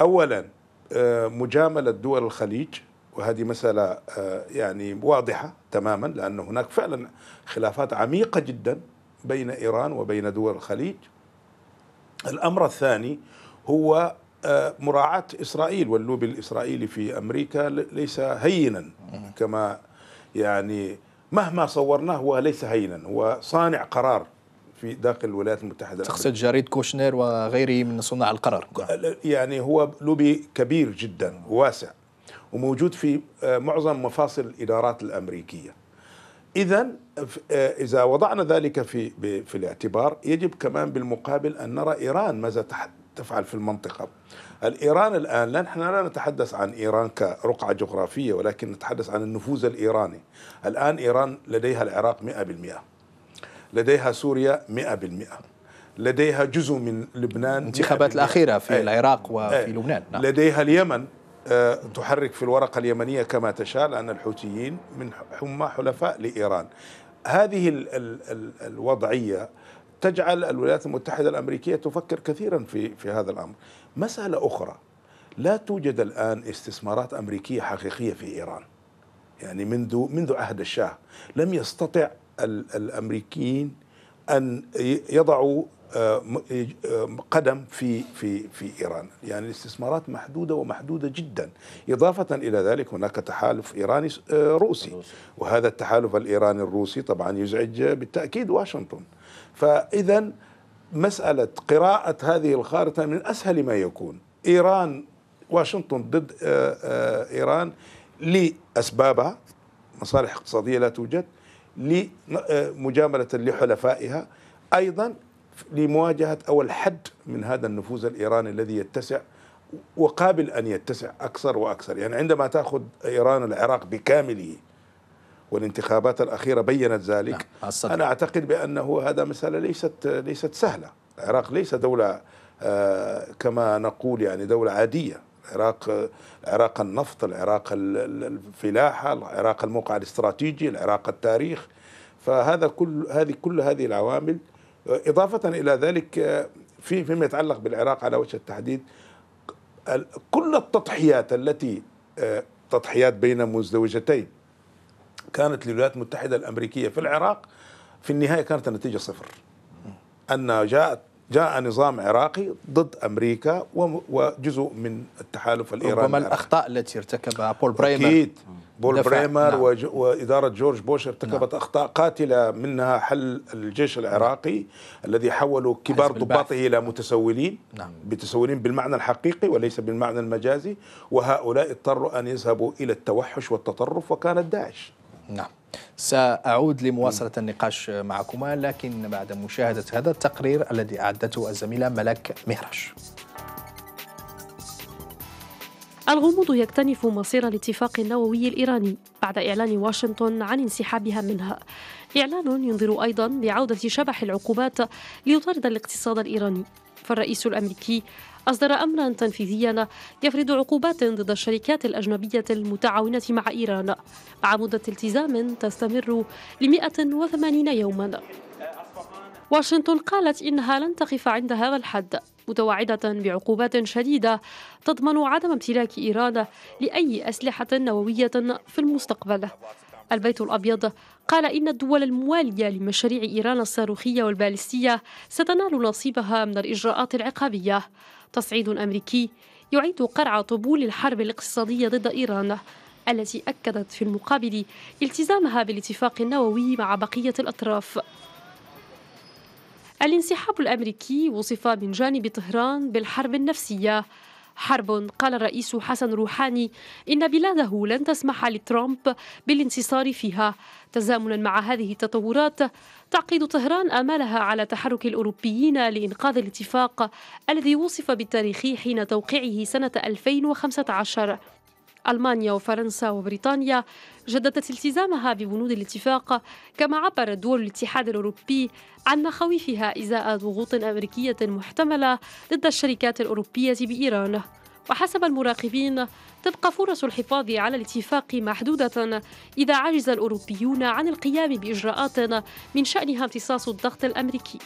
أولا آه، مجامله دول الخليج وهذه مساله آه، يعني واضحه تماما لان هناك فعلا خلافات عميقه جدا بين ايران وبين دول الخليج. الامر الثاني هو آه، مراعاه اسرائيل واللوبي الاسرائيلي في امريكا ليس هينا كما يعني مهما صورناه هو ليس هينا هو صانع قرار في داخل الولايات المتحدة تقصد جريد كوشنر وغيره من صناع القرار يعني هو لوبي كبير جدا واسع وموجود في آه، معظم مفاصل الإدارات الأمريكية إذا آه، إذا وضعنا ذلك في في الاعتبار يجب كمان بالمقابل أن نرى إيران ماذا تفعل في المنطقة الإيران الآن لا نحن لا نتحدث عن إيران كرقعة جغرافية ولكن نتحدث عن النفوذ الإيراني الآن إيران لديها العراق 100% لديها سوريا 100% لديها جزء من لبنان الانتخابات الأخيرة في أي. العراق وفي أي. لبنان نعم. لديها اليمن آه، تحرك في الورقة اليمنية كما تشاء لأن الحوثيين من هم حلفاء لإيران هذه الـ الـ الـ الوضعية تجعل الولايات المتحدة الأمريكية تفكر كثيرا في, في هذا الأمر مسألة أخرى لا توجد الآن استثمارات أمريكية حقيقية في إيران يعني منذ منذ عهد الشاه لم يستطع الامريكيين ان يضعوا آه، آه، قدم في في في ايران، يعني الاستثمارات محدوده ومحدوده جدا، اضافه الى ذلك هناك تحالف ايراني آه، روسي وهذا التحالف الايراني الروسي طبعا يزعج بالتاكيد واشنطن. فاذا مساله قراءه هذه الخارطه من اسهل ما يكون، ايران واشنطن ضد ايران لاسبابها مصالح اقتصاديه لا توجد لمجاملة آه، لحلفائها أيضا لمواجهة أو الحد من هذا النفوذ الإيراني الذي يتسع وقابل أن يتسع أكثر وأكثر يعني عندما تأخذ إيران العراق بكامله والانتخابات الأخيرة بينت ذلك نعم. أنا أعتقد بأنه هذا مسألة ليست ليست سهلة العراق ليس دولة آه، كما نقول يعني دولة عادية العراق العراق النفط العراق الفلاحه العراق الموقع الاستراتيجي العراق التاريخ فهذا كل هذه كل هذه العوامل اضافه الى ذلك في فيما يتعلق بالعراق على وجه التحديد كل التضحيات التي آه، تضحيات بين مزدوجتين كانت للولايات المتحده الامريكيه في العراق في النهايه كانت النتيجه صفر ان جاءت جاء نظام عراقي ضد امريكا وجزء من التحالف الايراني ربما الاخطاء التي ارتكبها بول بريمر اكيد بول بريمر نعم. واداره جورج بوش ارتكبت نعم. اخطاء قاتله منها حل الجيش العراقي نعم. الذي حولوا كبار ضباطه الى متسولين نعم. متسولين بالمعنى الحقيقي وليس بالمعنى المجازي وهؤلاء اضطروا ان يذهبوا الى التوحش والتطرف وكانت داعش نعم سأعود لمواصلة النقاش معكما لكن بعد مشاهدة هذا التقرير الذي أعدته الزميلة ملك مهرش الغموض يكتنف مصير الاتفاق النووي الإيراني بعد إعلان واشنطن عن انسحابها منها إعلان ينذر أيضا بعودة شبح العقوبات ليطارد الاقتصاد الإيراني فالرئيس الأمريكي أصدر أمرا تنفيذيا يفرض عقوبات ضد الشركات الأجنبية المتعاونة مع إيران مع مدة التزام تستمر ل 180 يوما واشنطن قالت إنها لن تقف عند هذا الحد متوعدة بعقوبات شديدة تضمن عدم امتلاك إيران لأي أسلحة نووية في المستقبل البيت الأبيض قال إن الدول الموالية لمشاريع إيران الصاروخية والبالستية ستنال نصيبها من الإجراءات العقابية تصعيد أمريكي يعيد قرع طبول الحرب الاقتصادية ضد إيران التي أكدت في المقابل التزامها بالاتفاق النووي مع بقية الأطراف الانسحاب الأمريكي وصف من جانب طهران بالحرب النفسية حرب قال الرئيس حسن روحاني إن بلاده لن تسمح لترامب بالانتصار فيها تزامنا مع هذه التطورات تعقد طهران آمالها على تحرك الأوروبيين لإنقاذ الاتفاق الذي وصف بالتاريخي حين توقيعه سنة 2015 ألمانيا وفرنسا وبريطانيا جددت التزامها ببنود الاتفاق كما عبرت دول الاتحاد الأوروبي عن مخاوفها إزاء ضغوط أمريكية محتملة ضد الشركات الأوروبية بإيران وحسب المراقبين تبقى فرص الحفاظ على الاتفاق محدودة إذا عجز الأوروبيون عن القيام بإجراءات من شأنها امتصاص الضغط الأمريكي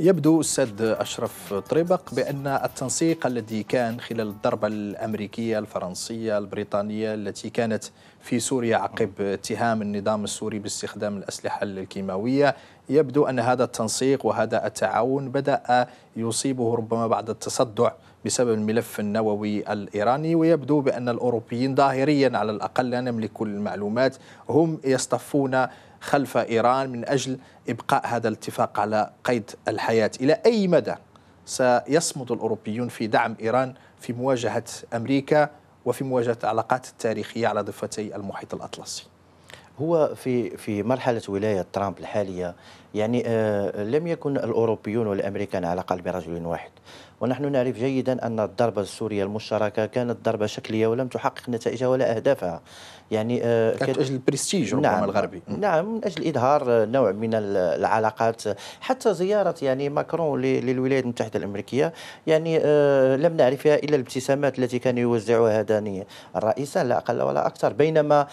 يبدو السد أشرف طريبق بأن التنسيق الذي كان خلال الضربة الأمريكية الفرنسية البريطانية التي كانت في سوريا عقب اتهام النظام السوري باستخدام الأسلحة الكيماوية يبدو أن هذا التنسيق وهذا التعاون بدأ يصيبه ربما بعض التصدع بسبب الملف النووي الإيراني ويبدو بأن الأوروبيين ظاهريا على الأقل لا نملك المعلومات هم يصطفون خلف إيران من أجل إبقاء هذا الاتفاق على قيد الحياة إلى أي مدى سيصمد الأوروبيون في دعم إيران في مواجهة أمريكا وفي مواجهة العلاقات التاريخية على ضفتي المحيط الأطلسي هو في في مرحلة ولاية ترامب الحالية يعني آه لم يكن الأوروبيون والأمريكان على قلب رجل واحد ونحن نعرف جيدا أن الضربة السورية المشتركة كانت ضربة شكلية ولم تحقق نتائجها ولا أهدافها يعني آه، كانت اجل البرستيج ربما نعم الغربي نعم, نعم، من اجل اظهار آه، نوع من العلاقات حتى زياره يعني ماكرون للولايات المتحده الامريكيه يعني آه، لم نعرفها الا الابتسامات التي كان يوزعها هذان الرئيسان لا اقل ولا اكثر بينما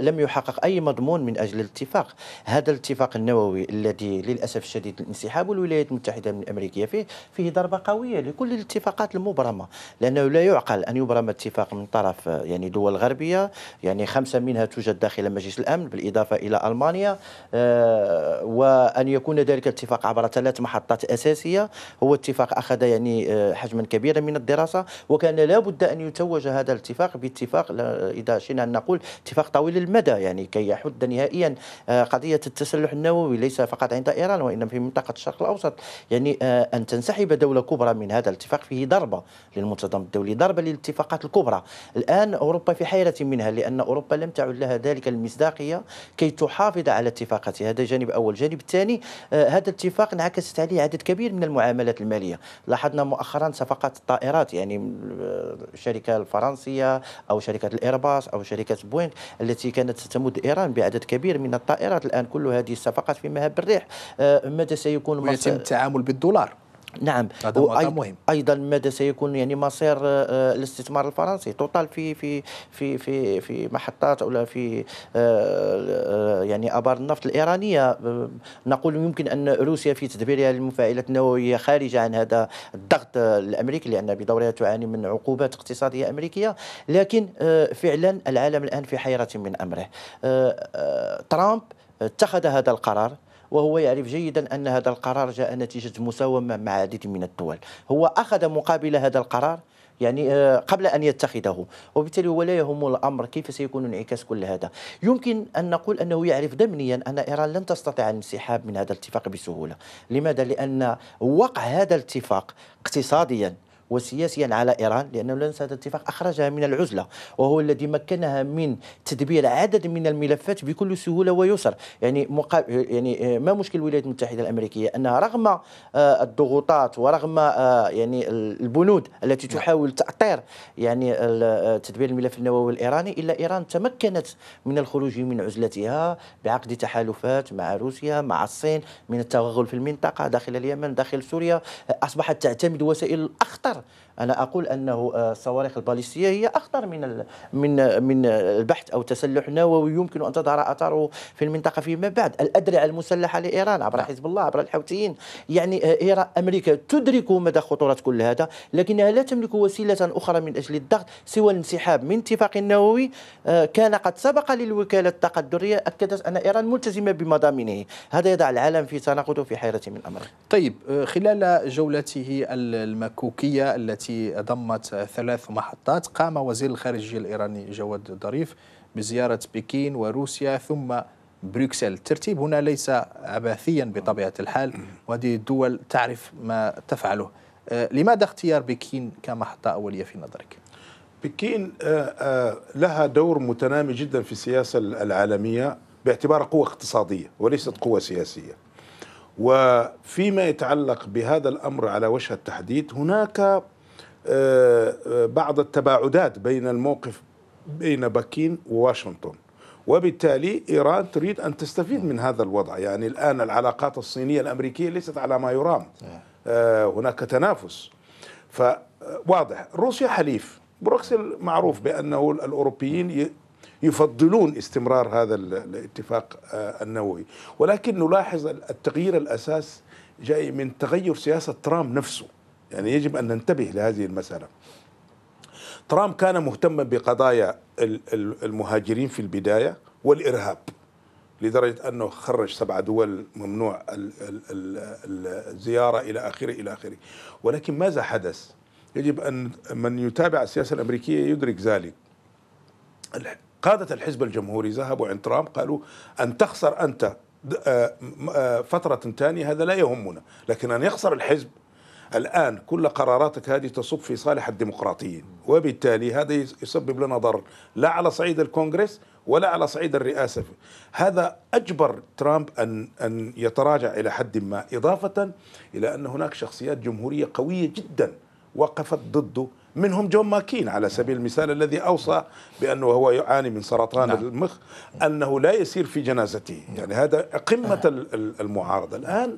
لم يحقق اي مضمون من اجل الاتفاق هذا الاتفاق النووي الذي للاسف الشديد الانسحاب والولايات المتحده الامريكيه فيه فيه ضربه قويه لكل الاتفاقات المبرمه لانه لا يعقل ان يبرم اتفاق من طرف يعني دول غربيه يعني خمسة منها توجد داخل مجلس الأمن بالإضافة إلى ألمانيا آه، وأن يكون ذلك الاتفاق عبر ثلاث محطات أساسية هو اتفاق أخذ يعني آه، حجما كبيرا من الدراسة وكان لابد أن يتوج هذا الاتفاق باتفاق إذا شئنا أن نقول اتفاق طويل المدى يعني كي يحد نهائيا آه، قضية التسلح النووي ليس فقط عند إيران وإنما في منطقة الشرق الأوسط يعني أن تنسحب دولة كبرى من هذا الاتفاق فيه ضربة للمنتظم الدولي ضربة للاتفاقات الكبرى الآن أوروبا في حيرة منها لأن أوروبا اوروبا لم تعد لها ذلك المصداقيه كي تحافظ على اتفاقاتها هذا جانب اول الجانب الثاني آه، هذا الاتفاق انعكست عليه عدد كبير من المعاملات الماليه لاحظنا مؤخرا صفقات الطائرات يعني الشركه آه، الفرنسيه او شركه الايرباص او شركه بوينغ التي كانت تمد ايران بعدد كبير من الطائرات الان كل هذه الصفقات في مهب الريح آه، متى سيكون ويتم التعامل بالدولار نعم هذا مهم ايضا ماذا سيكون يعني مصير آه، الاستثمار الفرنسي توتال في في في في في محطات او في آه، آه، يعني ابار النفط الايرانيه نقول يمكن ان روسيا في تدبيرها للمفاعلات النوويه خارجه عن هذا الضغط الامريكي لان بدورها تعاني من عقوبات اقتصاديه امريكيه لكن فعلا العالم الان في حيره من امره ترامب اتخذ هذا القرار وهو يعرف جيدا أن هذا القرار جاء نتيجة مساومة مع عديد من الدول هو أخذ مقابل هذا القرار يعني آه، قبل ان يتخذه وبالتالي هو لا يهم الامر كيف سيكون انعكاس كل هذا يمكن ان نقول انه يعرف ضمنيا ان ايران لن تستطيع الانسحاب من هذا الاتفاق بسهوله لماذا لان وقع هذا الاتفاق اقتصاديا وسياسيا على إيران لأنه ليس هذا الاتفاق أخرجها من العزلة وهو الذي مكنها من تدبير عدد من الملفات بكل سهولة ويسر يعني مقا... يعني آه، ما مشكل الولايات المتحدة الأمريكية أنها رغم آه، الضغوطات ورغم آه، يعني البنود التي نعم. تحاول تأطير يعني تدبير الملف النووي الإيراني إلا إيران تمكنت من الخروج من عزلتها بعقد تحالفات مع روسيا مع الصين من التوغل في المنطقة داخل اليمن داخل سوريا أصبحت تعتمد وسائل أخطر انا اقول انه الصواريخ آه، الباليستيه هي اخطر من من من البحث او تسلح نووي يمكن ان تظهر اثاره في المنطقه فيما بعد الادرعه المسلحه لايران عبر نعم. حزب الله عبر الحوثيين يعني إيران آه، امريكا تدرك مدى خطوره كل هذا لكنها لا تملك وسيله اخرى من اجل الضغط سوى الانسحاب من اتفاق نووي آه، كان قد سبق للوكاله التقدريه اكدت ان ايران ملتزمه بمضامينه هذا يضع العالم في تناقض في حيره من امره طيب خلال جولته المكوكيه التي التي ضمت ثلاث محطات قام وزير الخارجية الإيراني جواد ظريف بزيارة بكين وروسيا ثم بروكسل الترتيب هنا ليس عبثيا بطبيعة الحال وهذه الدول تعرف ما تفعله أه، لماذا اختيار بكين كمحطة أولية في نظرك؟ بكين أه، أه، لها دور متنامي جدا في السياسة العالمية باعتبارها قوة اقتصادية وليست قوة سياسية وفيما يتعلق بهذا الأمر على وجه التحديد هناك آه، آه، بعض التباعدات بين الموقف بين بكين وواشنطن وبالتالي إيران تريد أن تستفيد من هذا الوضع يعني الآن العلاقات الصينية الأمريكية ليست على ما يرام آه، هناك تنافس فواضح روسيا حليف بروكسل معروف بأنه الأوروبيين يفضلون استمرار هذا الاتفاق النووي ولكن نلاحظ التغيير الأساس جاي من تغير سياسة ترامب نفسه يعني يجب أن ننتبه لهذه المسألة ترامب كان مهتما بقضايا المهاجرين في البداية والإرهاب لدرجة أنه خرج سبع دول ممنوع الزيارة إلى آخره إلى آخره ولكن ماذا حدث يجب أن من يتابع السياسة الأمريكية يدرك ذلك قادة الحزب الجمهوري ذهبوا عند ترامب قالوا أن تخسر أنت آه، آه، فترة ثانية هذا لا يهمنا لكن أن يخسر الحزب الآن كل قراراتك هذه تصب في صالح الديمقراطيين وبالتالي هذا يسبب لنا ضرر لا على صعيد الكونغرس ولا على صعيد الرئاسة هذا أجبر ترامب أن, أن يتراجع إلى حد ما إضافة إلى أن هناك شخصيات جمهورية قوية جدا وقفت ضده منهم جون ماكين على سبيل المثال الذي أوصى بأنه هو يعاني من سرطان نعم. المخ أنه لا يسير في جنازته يعني هذا قمة المعارضة الآن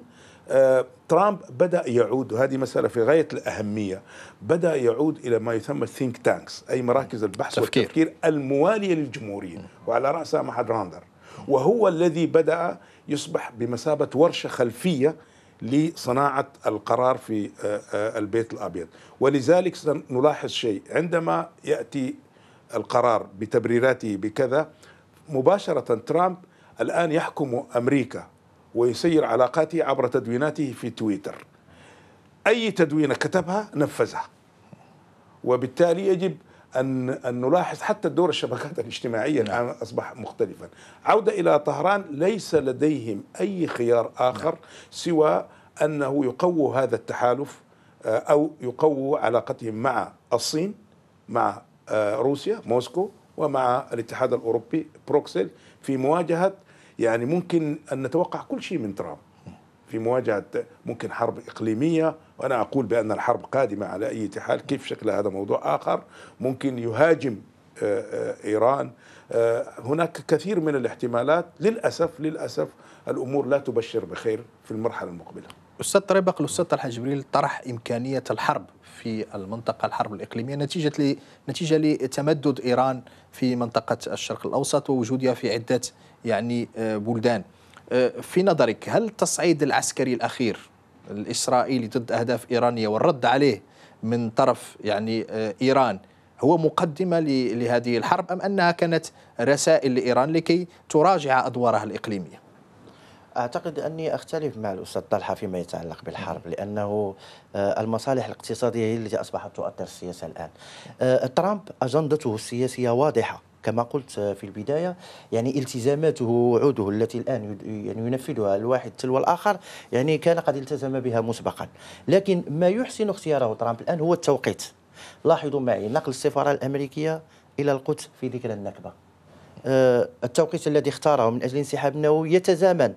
ترامب بدأ يعود وهذه مسألة في غاية الأهمية بدأ يعود إلى ما يسمى الثينك تانكس أي مراكز البحث تفكير. والتفكير الموالية للجمهورية وعلى رأسها محد راندر وهو الذي بدأ يصبح بمثابة ورشة خلفية لصناعة القرار في آه، آه، البيت الأبيض ولذلك سنلاحظ شيء عندما يأتي القرار بتبريراته بكذا مباشرة ترامب الآن يحكم أمريكا ويسير علاقاته عبر تدويناته في تويتر أي تدوينة كتبها نفذها وبالتالي يجب أن, أن نلاحظ حتى دور الشبكات الاجتماعية الآن أصبح مختلفا عودة إلى طهران ليس لديهم أي خيار آخر نعم. سوى أنه يقووا هذا التحالف آه، أو يقووا علاقتهم مع الصين مع آه، روسيا موسكو ومع الاتحاد الأوروبي بروكسل في مواجهة يعني ممكن أن نتوقع كل شيء من ترامب في مواجهة ممكن حرب إقليمية وأنا أقول بأن الحرب قادمة على أي حال كيف شكلها هذا موضوع آخر ممكن يهاجم آه، آه، إيران آه، هناك كثير من الاحتمالات للأسف للأسف الأمور لا تبشر بخير في المرحلة المقبلة استاذ طريبق الاستاذ طلحه جبريل طرح امكانيه الحرب في المنطقه الحرب الاقليميه نتيجه نتيجه لتمدد ايران في منطقه الشرق الاوسط ووجودها في عده يعني آه، بلدان آه، في نظرك هل التصعيد العسكري الاخير الاسرائيلي ضد اهداف ايرانيه والرد عليه من طرف يعني آه، ايران هو مقدمه لهذه الحرب ام انها كانت رسائل لايران لكي تراجع ادوارها الاقليميه؟ اعتقد اني اختلف مع الاستاذ طلحه فيما يتعلق بالحرب لانه آه، المصالح الاقتصاديه هي التي اصبحت تؤثر السياسه الان. آه، ترامب اجندته السياسيه واضحه كما قلت آه، في البداية يعني التزاماته ووعوده التي الآن يعني ينفذها الواحد تلو الآخر يعني كان قد التزم بها مسبقا لكن ما يحسن اختياره ترامب الآن هو التوقيت لاحظوا معي نقل السفارة الأمريكية إلى القدس في ذكرى النكبة التوقيت الذي اختاره من أجل الانسحاب النووي يتزامن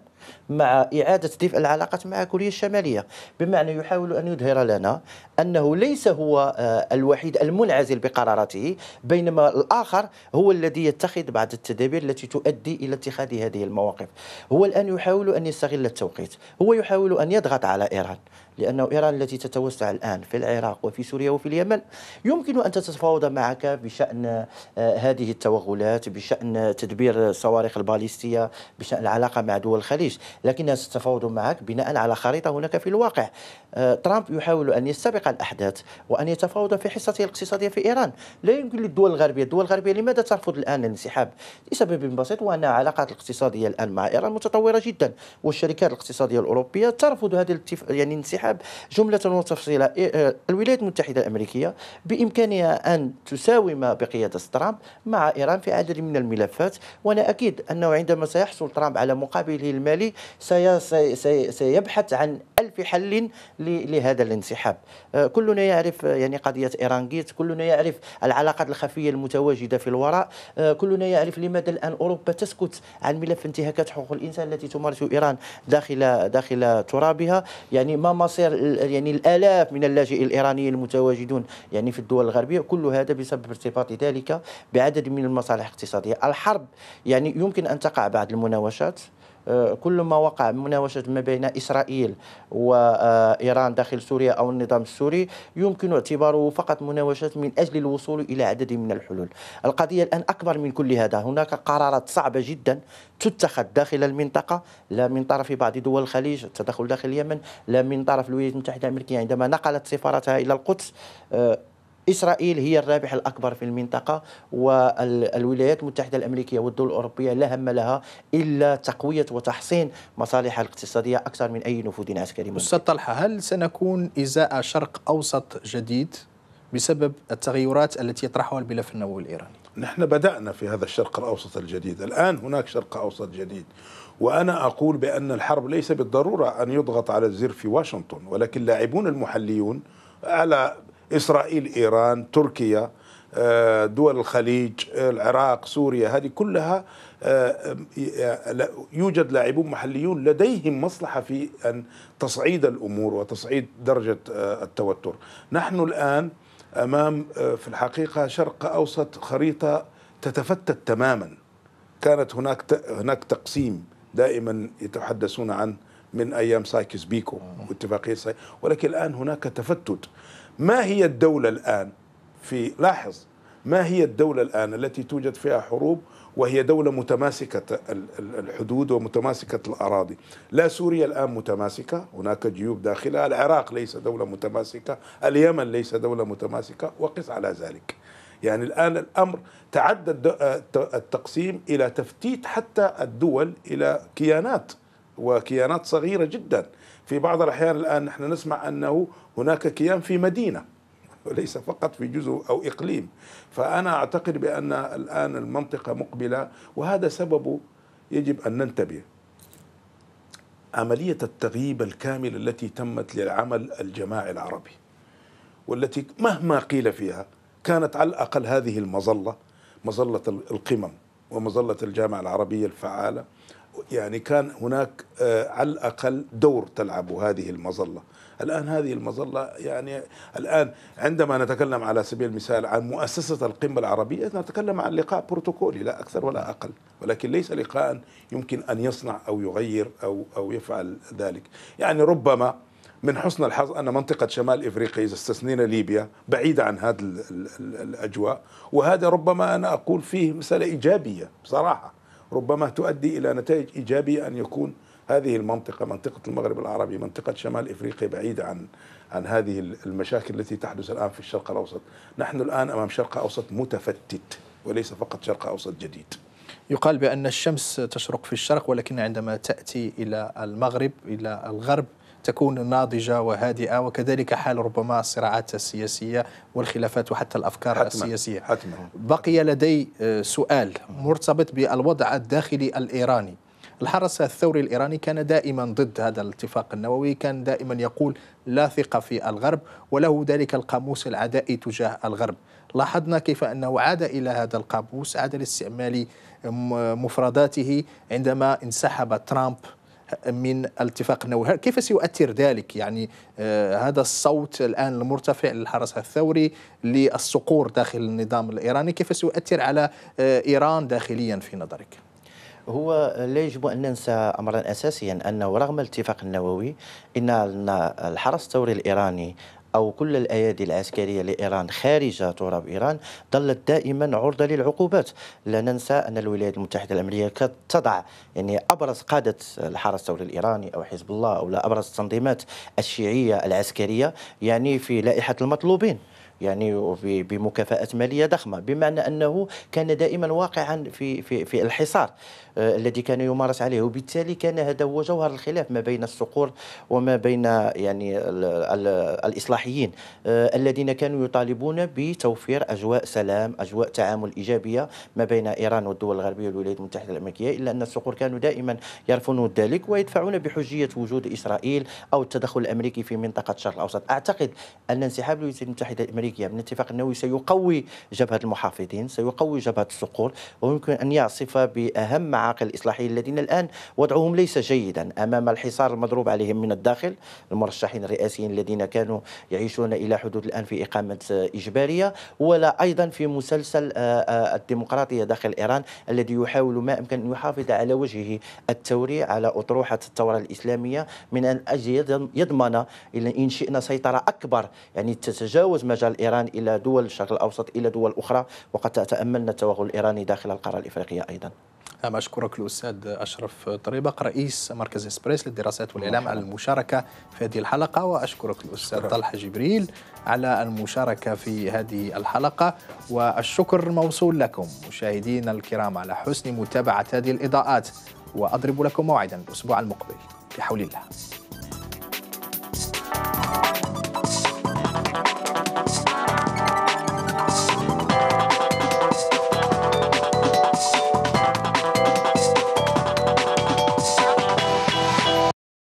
مع إعادة دفء العلاقات مع كوريا الشمالية بمعنى يحاول أن يظهر لنا أنه ليس هو آه، الوحيد المنعزل بقراراته بينما الآخر هو الذي يتخذ بعض التدابير التي تؤدي إلى اتخاذ هذه المواقف هو الآن يحاول أن يستغل التوقيت هو يحاول أن يضغط على إيران لأنه إيران التي تتوسع الآن في العراق وفي سوريا وفي اليمن يمكن أن تتفاوض معك بشأن آه، هذه التوغلات بشأن تدبير الصواريخ الباليستية بشأن العلاقة مع دول الخليج الجيش لكنها ستتفاوض معك بناء على خريطه هناك في الواقع آه، ترامب يحاول ان يستبق الاحداث وان يتفاوض في حصته الاقتصاديه في ايران لا يمكن للدول الغربيه الدول الغربيه لماذا ترفض الان الانسحاب لسبب بسيط وان العلاقات الاقتصاديه الان مع ايران متطوره جدا والشركات الاقتصاديه الاوروبيه ترفض هذا التف... يعني الانسحاب جمله وتفصيلا آه، الولايات المتحده الامريكيه بامكانها ان تساوم بقياده ترامب مع ايران في عدد من الملفات وانا اكيد انه عندما سيحصل ترامب على مقابله المالي وبالتالي سيبحث عن ألف حل لهذا الانسحاب أه، كلنا يعرف أه، يعني قضية إيران جيت كلنا يعرف العلاقات الخفية المتواجدة في الوراء أه، كلنا يعرف لماذا الآن أوروبا تسكت عن ملف انتهاكات حقوق الإنسان التي تمارس إيران داخل داخل ترابها يعني ما مصير يعني الآلاف من اللاجئين الإيرانيين المتواجدون يعني في الدول الغربية كل هذا بسبب ارتباط ذلك بعدد من المصالح الاقتصادية الحرب يعني يمكن أن تقع بعد المناوشات آه، كل ما وقع مناوشة ما بين إسرائيل وإيران داخل سوريا أو النظام السوري يمكن اعتباره فقط مناوشة من أجل الوصول إلى عدد من الحلول القضية الآن أكبر من كل هذا هناك قرارات صعبة جدا تتخذ داخل المنطقة لا من طرف بعض دول الخليج التدخل داخل اليمن لا من طرف الولايات المتحدة الأمريكية عندما نقلت سفارتها إلى القدس آه، إسرائيل هي الرابح الأكبر في المنطقة والولايات المتحدة الأمريكية والدول الأوروبية لا هم لها إلا تقوية وتحصين مصالحها الاقتصادية أكثر من أي نفوذ عسكري ممكن أستاذ طلحة هل سنكون إزاء شرق أوسط جديد بسبب التغيرات التي يطرحها الملف النووي الإيراني؟ نحن بدأنا في هذا الشرق الأوسط الجديد الآن هناك شرق أوسط جديد وأنا أقول بأن الحرب ليس بالضرورة أن يضغط على الزر في واشنطن ولكن لاعبون المحليون على إسرائيل إيران تركيا آه، دول الخليج العراق سوريا هذه كلها آه، يوجد لاعبون محليون لديهم مصلحة في أن تصعيد الأمور وتصعيد درجة آه، التوتر نحن الآن أمام في الحقيقة شرق أوسط خريطة تتفتت تماما كانت هناك هناك تقسيم دائما يتحدثون عنه من ايام سايكس بيكو واتفاقيه سايكس ولكن الان هناك تفتت ما هي الدولة الآن في لاحظ ما هي الدولة الآن التي توجد فيها حروب وهي دولة متماسكة الحدود ومتماسكة الأراضي لا سوريا الآن متماسكة هناك جيوب داخلها العراق ليس دولة متماسكة اليمن ليس دولة متماسكة وقس على ذلك يعني الآن الأمر تعدى التقسيم إلى تفتيت حتى الدول إلى كيانات وكيانات صغيرة جدا في بعض الأحيان الآن نحن نسمع أنه هناك كيان في مدينة وليس فقط في جزء أو إقليم فأنا أعتقد بأن الآن المنطقة مقبلة وهذا سببه يجب أن ننتبه عملية التغييب الكاملة التي تمت للعمل الجماعي العربي والتي مهما قيل فيها كانت على الأقل هذه المظلة مظلة القمم ومظلة الجامعة العربية الفعالة يعني كان هناك آه، على الأقل دور تلعبه هذه المظلة الآن هذه المظلة يعني الآن عندما نتكلم على سبيل المثال عن مؤسسة القمة العربية نتكلم عن لقاء بروتوكولي لا أكثر ولا أقل ولكن ليس لقاء يمكن أن يصنع أو يغير أو, أو يفعل ذلك يعني ربما من حسن الحظ أن منطقة شمال إفريقيا إذا استثنينا ليبيا بعيدة عن هذه الأجواء وهذا ربما أنا أقول فيه مسألة إيجابية بصراحة ربما تؤدي إلى نتائج إيجابية أن يكون هذه المنطقة منطقة المغرب العربي منطقة شمال إفريقيا بعيدة عن عن هذه المشاكل التي تحدث الآن في الشرق الأوسط نحن الآن أمام شرق أوسط متفتت وليس فقط شرق أوسط جديد يقال بأن الشمس تشرق في الشرق ولكن عندما تأتي إلى المغرب إلى الغرب تكون ناضجة وهادئة وكذلك حال ربما الصراعات السياسية والخلافات وحتى الأفكار حتما السياسية حتما بقي لدي آه، سؤال مرتبط بالوضع الداخلي الإيراني الحرس الثوري الإيراني كان دائما ضد هذا الاتفاق النووي كان دائما يقول لا ثقة في الغرب وله ذلك القاموس العدائي تجاه الغرب لاحظنا كيف أنه عاد إلى هذا القاموس عاد لاستعمال مفرداته عندما انسحب ترامب من الاتفاق النووي كيف سيؤثر ذلك يعني آه، هذا الصوت الآن المرتفع للحرس الثوري للصقور داخل النظام الإيراني كيف سيؤثر على آه، إيران داخليا في نظرك؟ هو لا يجب ان ننسى امرا اساسيا انه رغم الاتفاق النووي ان الحرس الثوري الايراني أو كل الأيادي العسكرية لإيران خارج تراب إيران ظلت دائما عرضة للعقوبات لا ننسى أن الولايات المتحدة الأمريكية تضع يعني أبرز قادة الحرس الثوري الإيراني أو حزب الله أو لا أبرز التنظيمات الشيعية العسكرية يعني في لائحة المطلوبين يعني بمكافأة مالية ضخمة بمعنى أنه كان دائما واقعا في, في, في الحصار آه، الذي كان يمارس عليه وبالتالي كان هذا هو جوهر الخلاف ما بين الصقور وما بين يعني الـ الـ الاصلاحيين آه، الذين كانوا يطالبون بتوفير اجواء سلام اجواء تعامل ايجابيه ما بين ايران والدول الغربيه والولايات المتحده الامريكيه الا ان الصقور كانوا دائما يرفضون ذلك ويدفعون بحجيه وجود اسرائيل او التدخل الامريكي في منطقه الشرق الاوسط اعتقد ان انسحاب الولايات المتحده الامريكيه الأمريكية من الاتفاق النووي سيقوي جبهة المحافظين سيقوي جبهة الصقور ويمكن أن يعصف بأهم معاقل الإصلاحيين الذين الآن وضعهم ليس جيدا أمام الحصار المضروب عليهم من الداخل المرشحين الرئاسيين الذين كانوا يعيشون إلى حدود الآن في إقامة إجبارية ولا أيضا في مسلسل آه، آه، الديمقراطية داخل إيران الذي يحاول ما أمكن أن يحافظ على وجهه الثوري على أطروحة الثورة الإسلامية من أجل يضمن إن شئنا سيطرة أكبر يعني تتجاوز مجال إيران إلى دول الشرق الأوسط إلى دول أخرى وقد تأملنا التوغل الإيراني داخل القارة الإفريقية أيضا نعم أشكرك الأستاذ أشرف طريبق رئيس مركز إسبريس للدراسات والإعلام على المشاركة في هذه الحلقة وأشكرك الأستاذ طلحة جبريل على المشاركة في هذه الحلقة والشكر موصول لكم مشاهدينا الكرام على حسن متابعة هذه الإضاءات وأضرب لكم موعدا الأسبوع المقبل بحول الله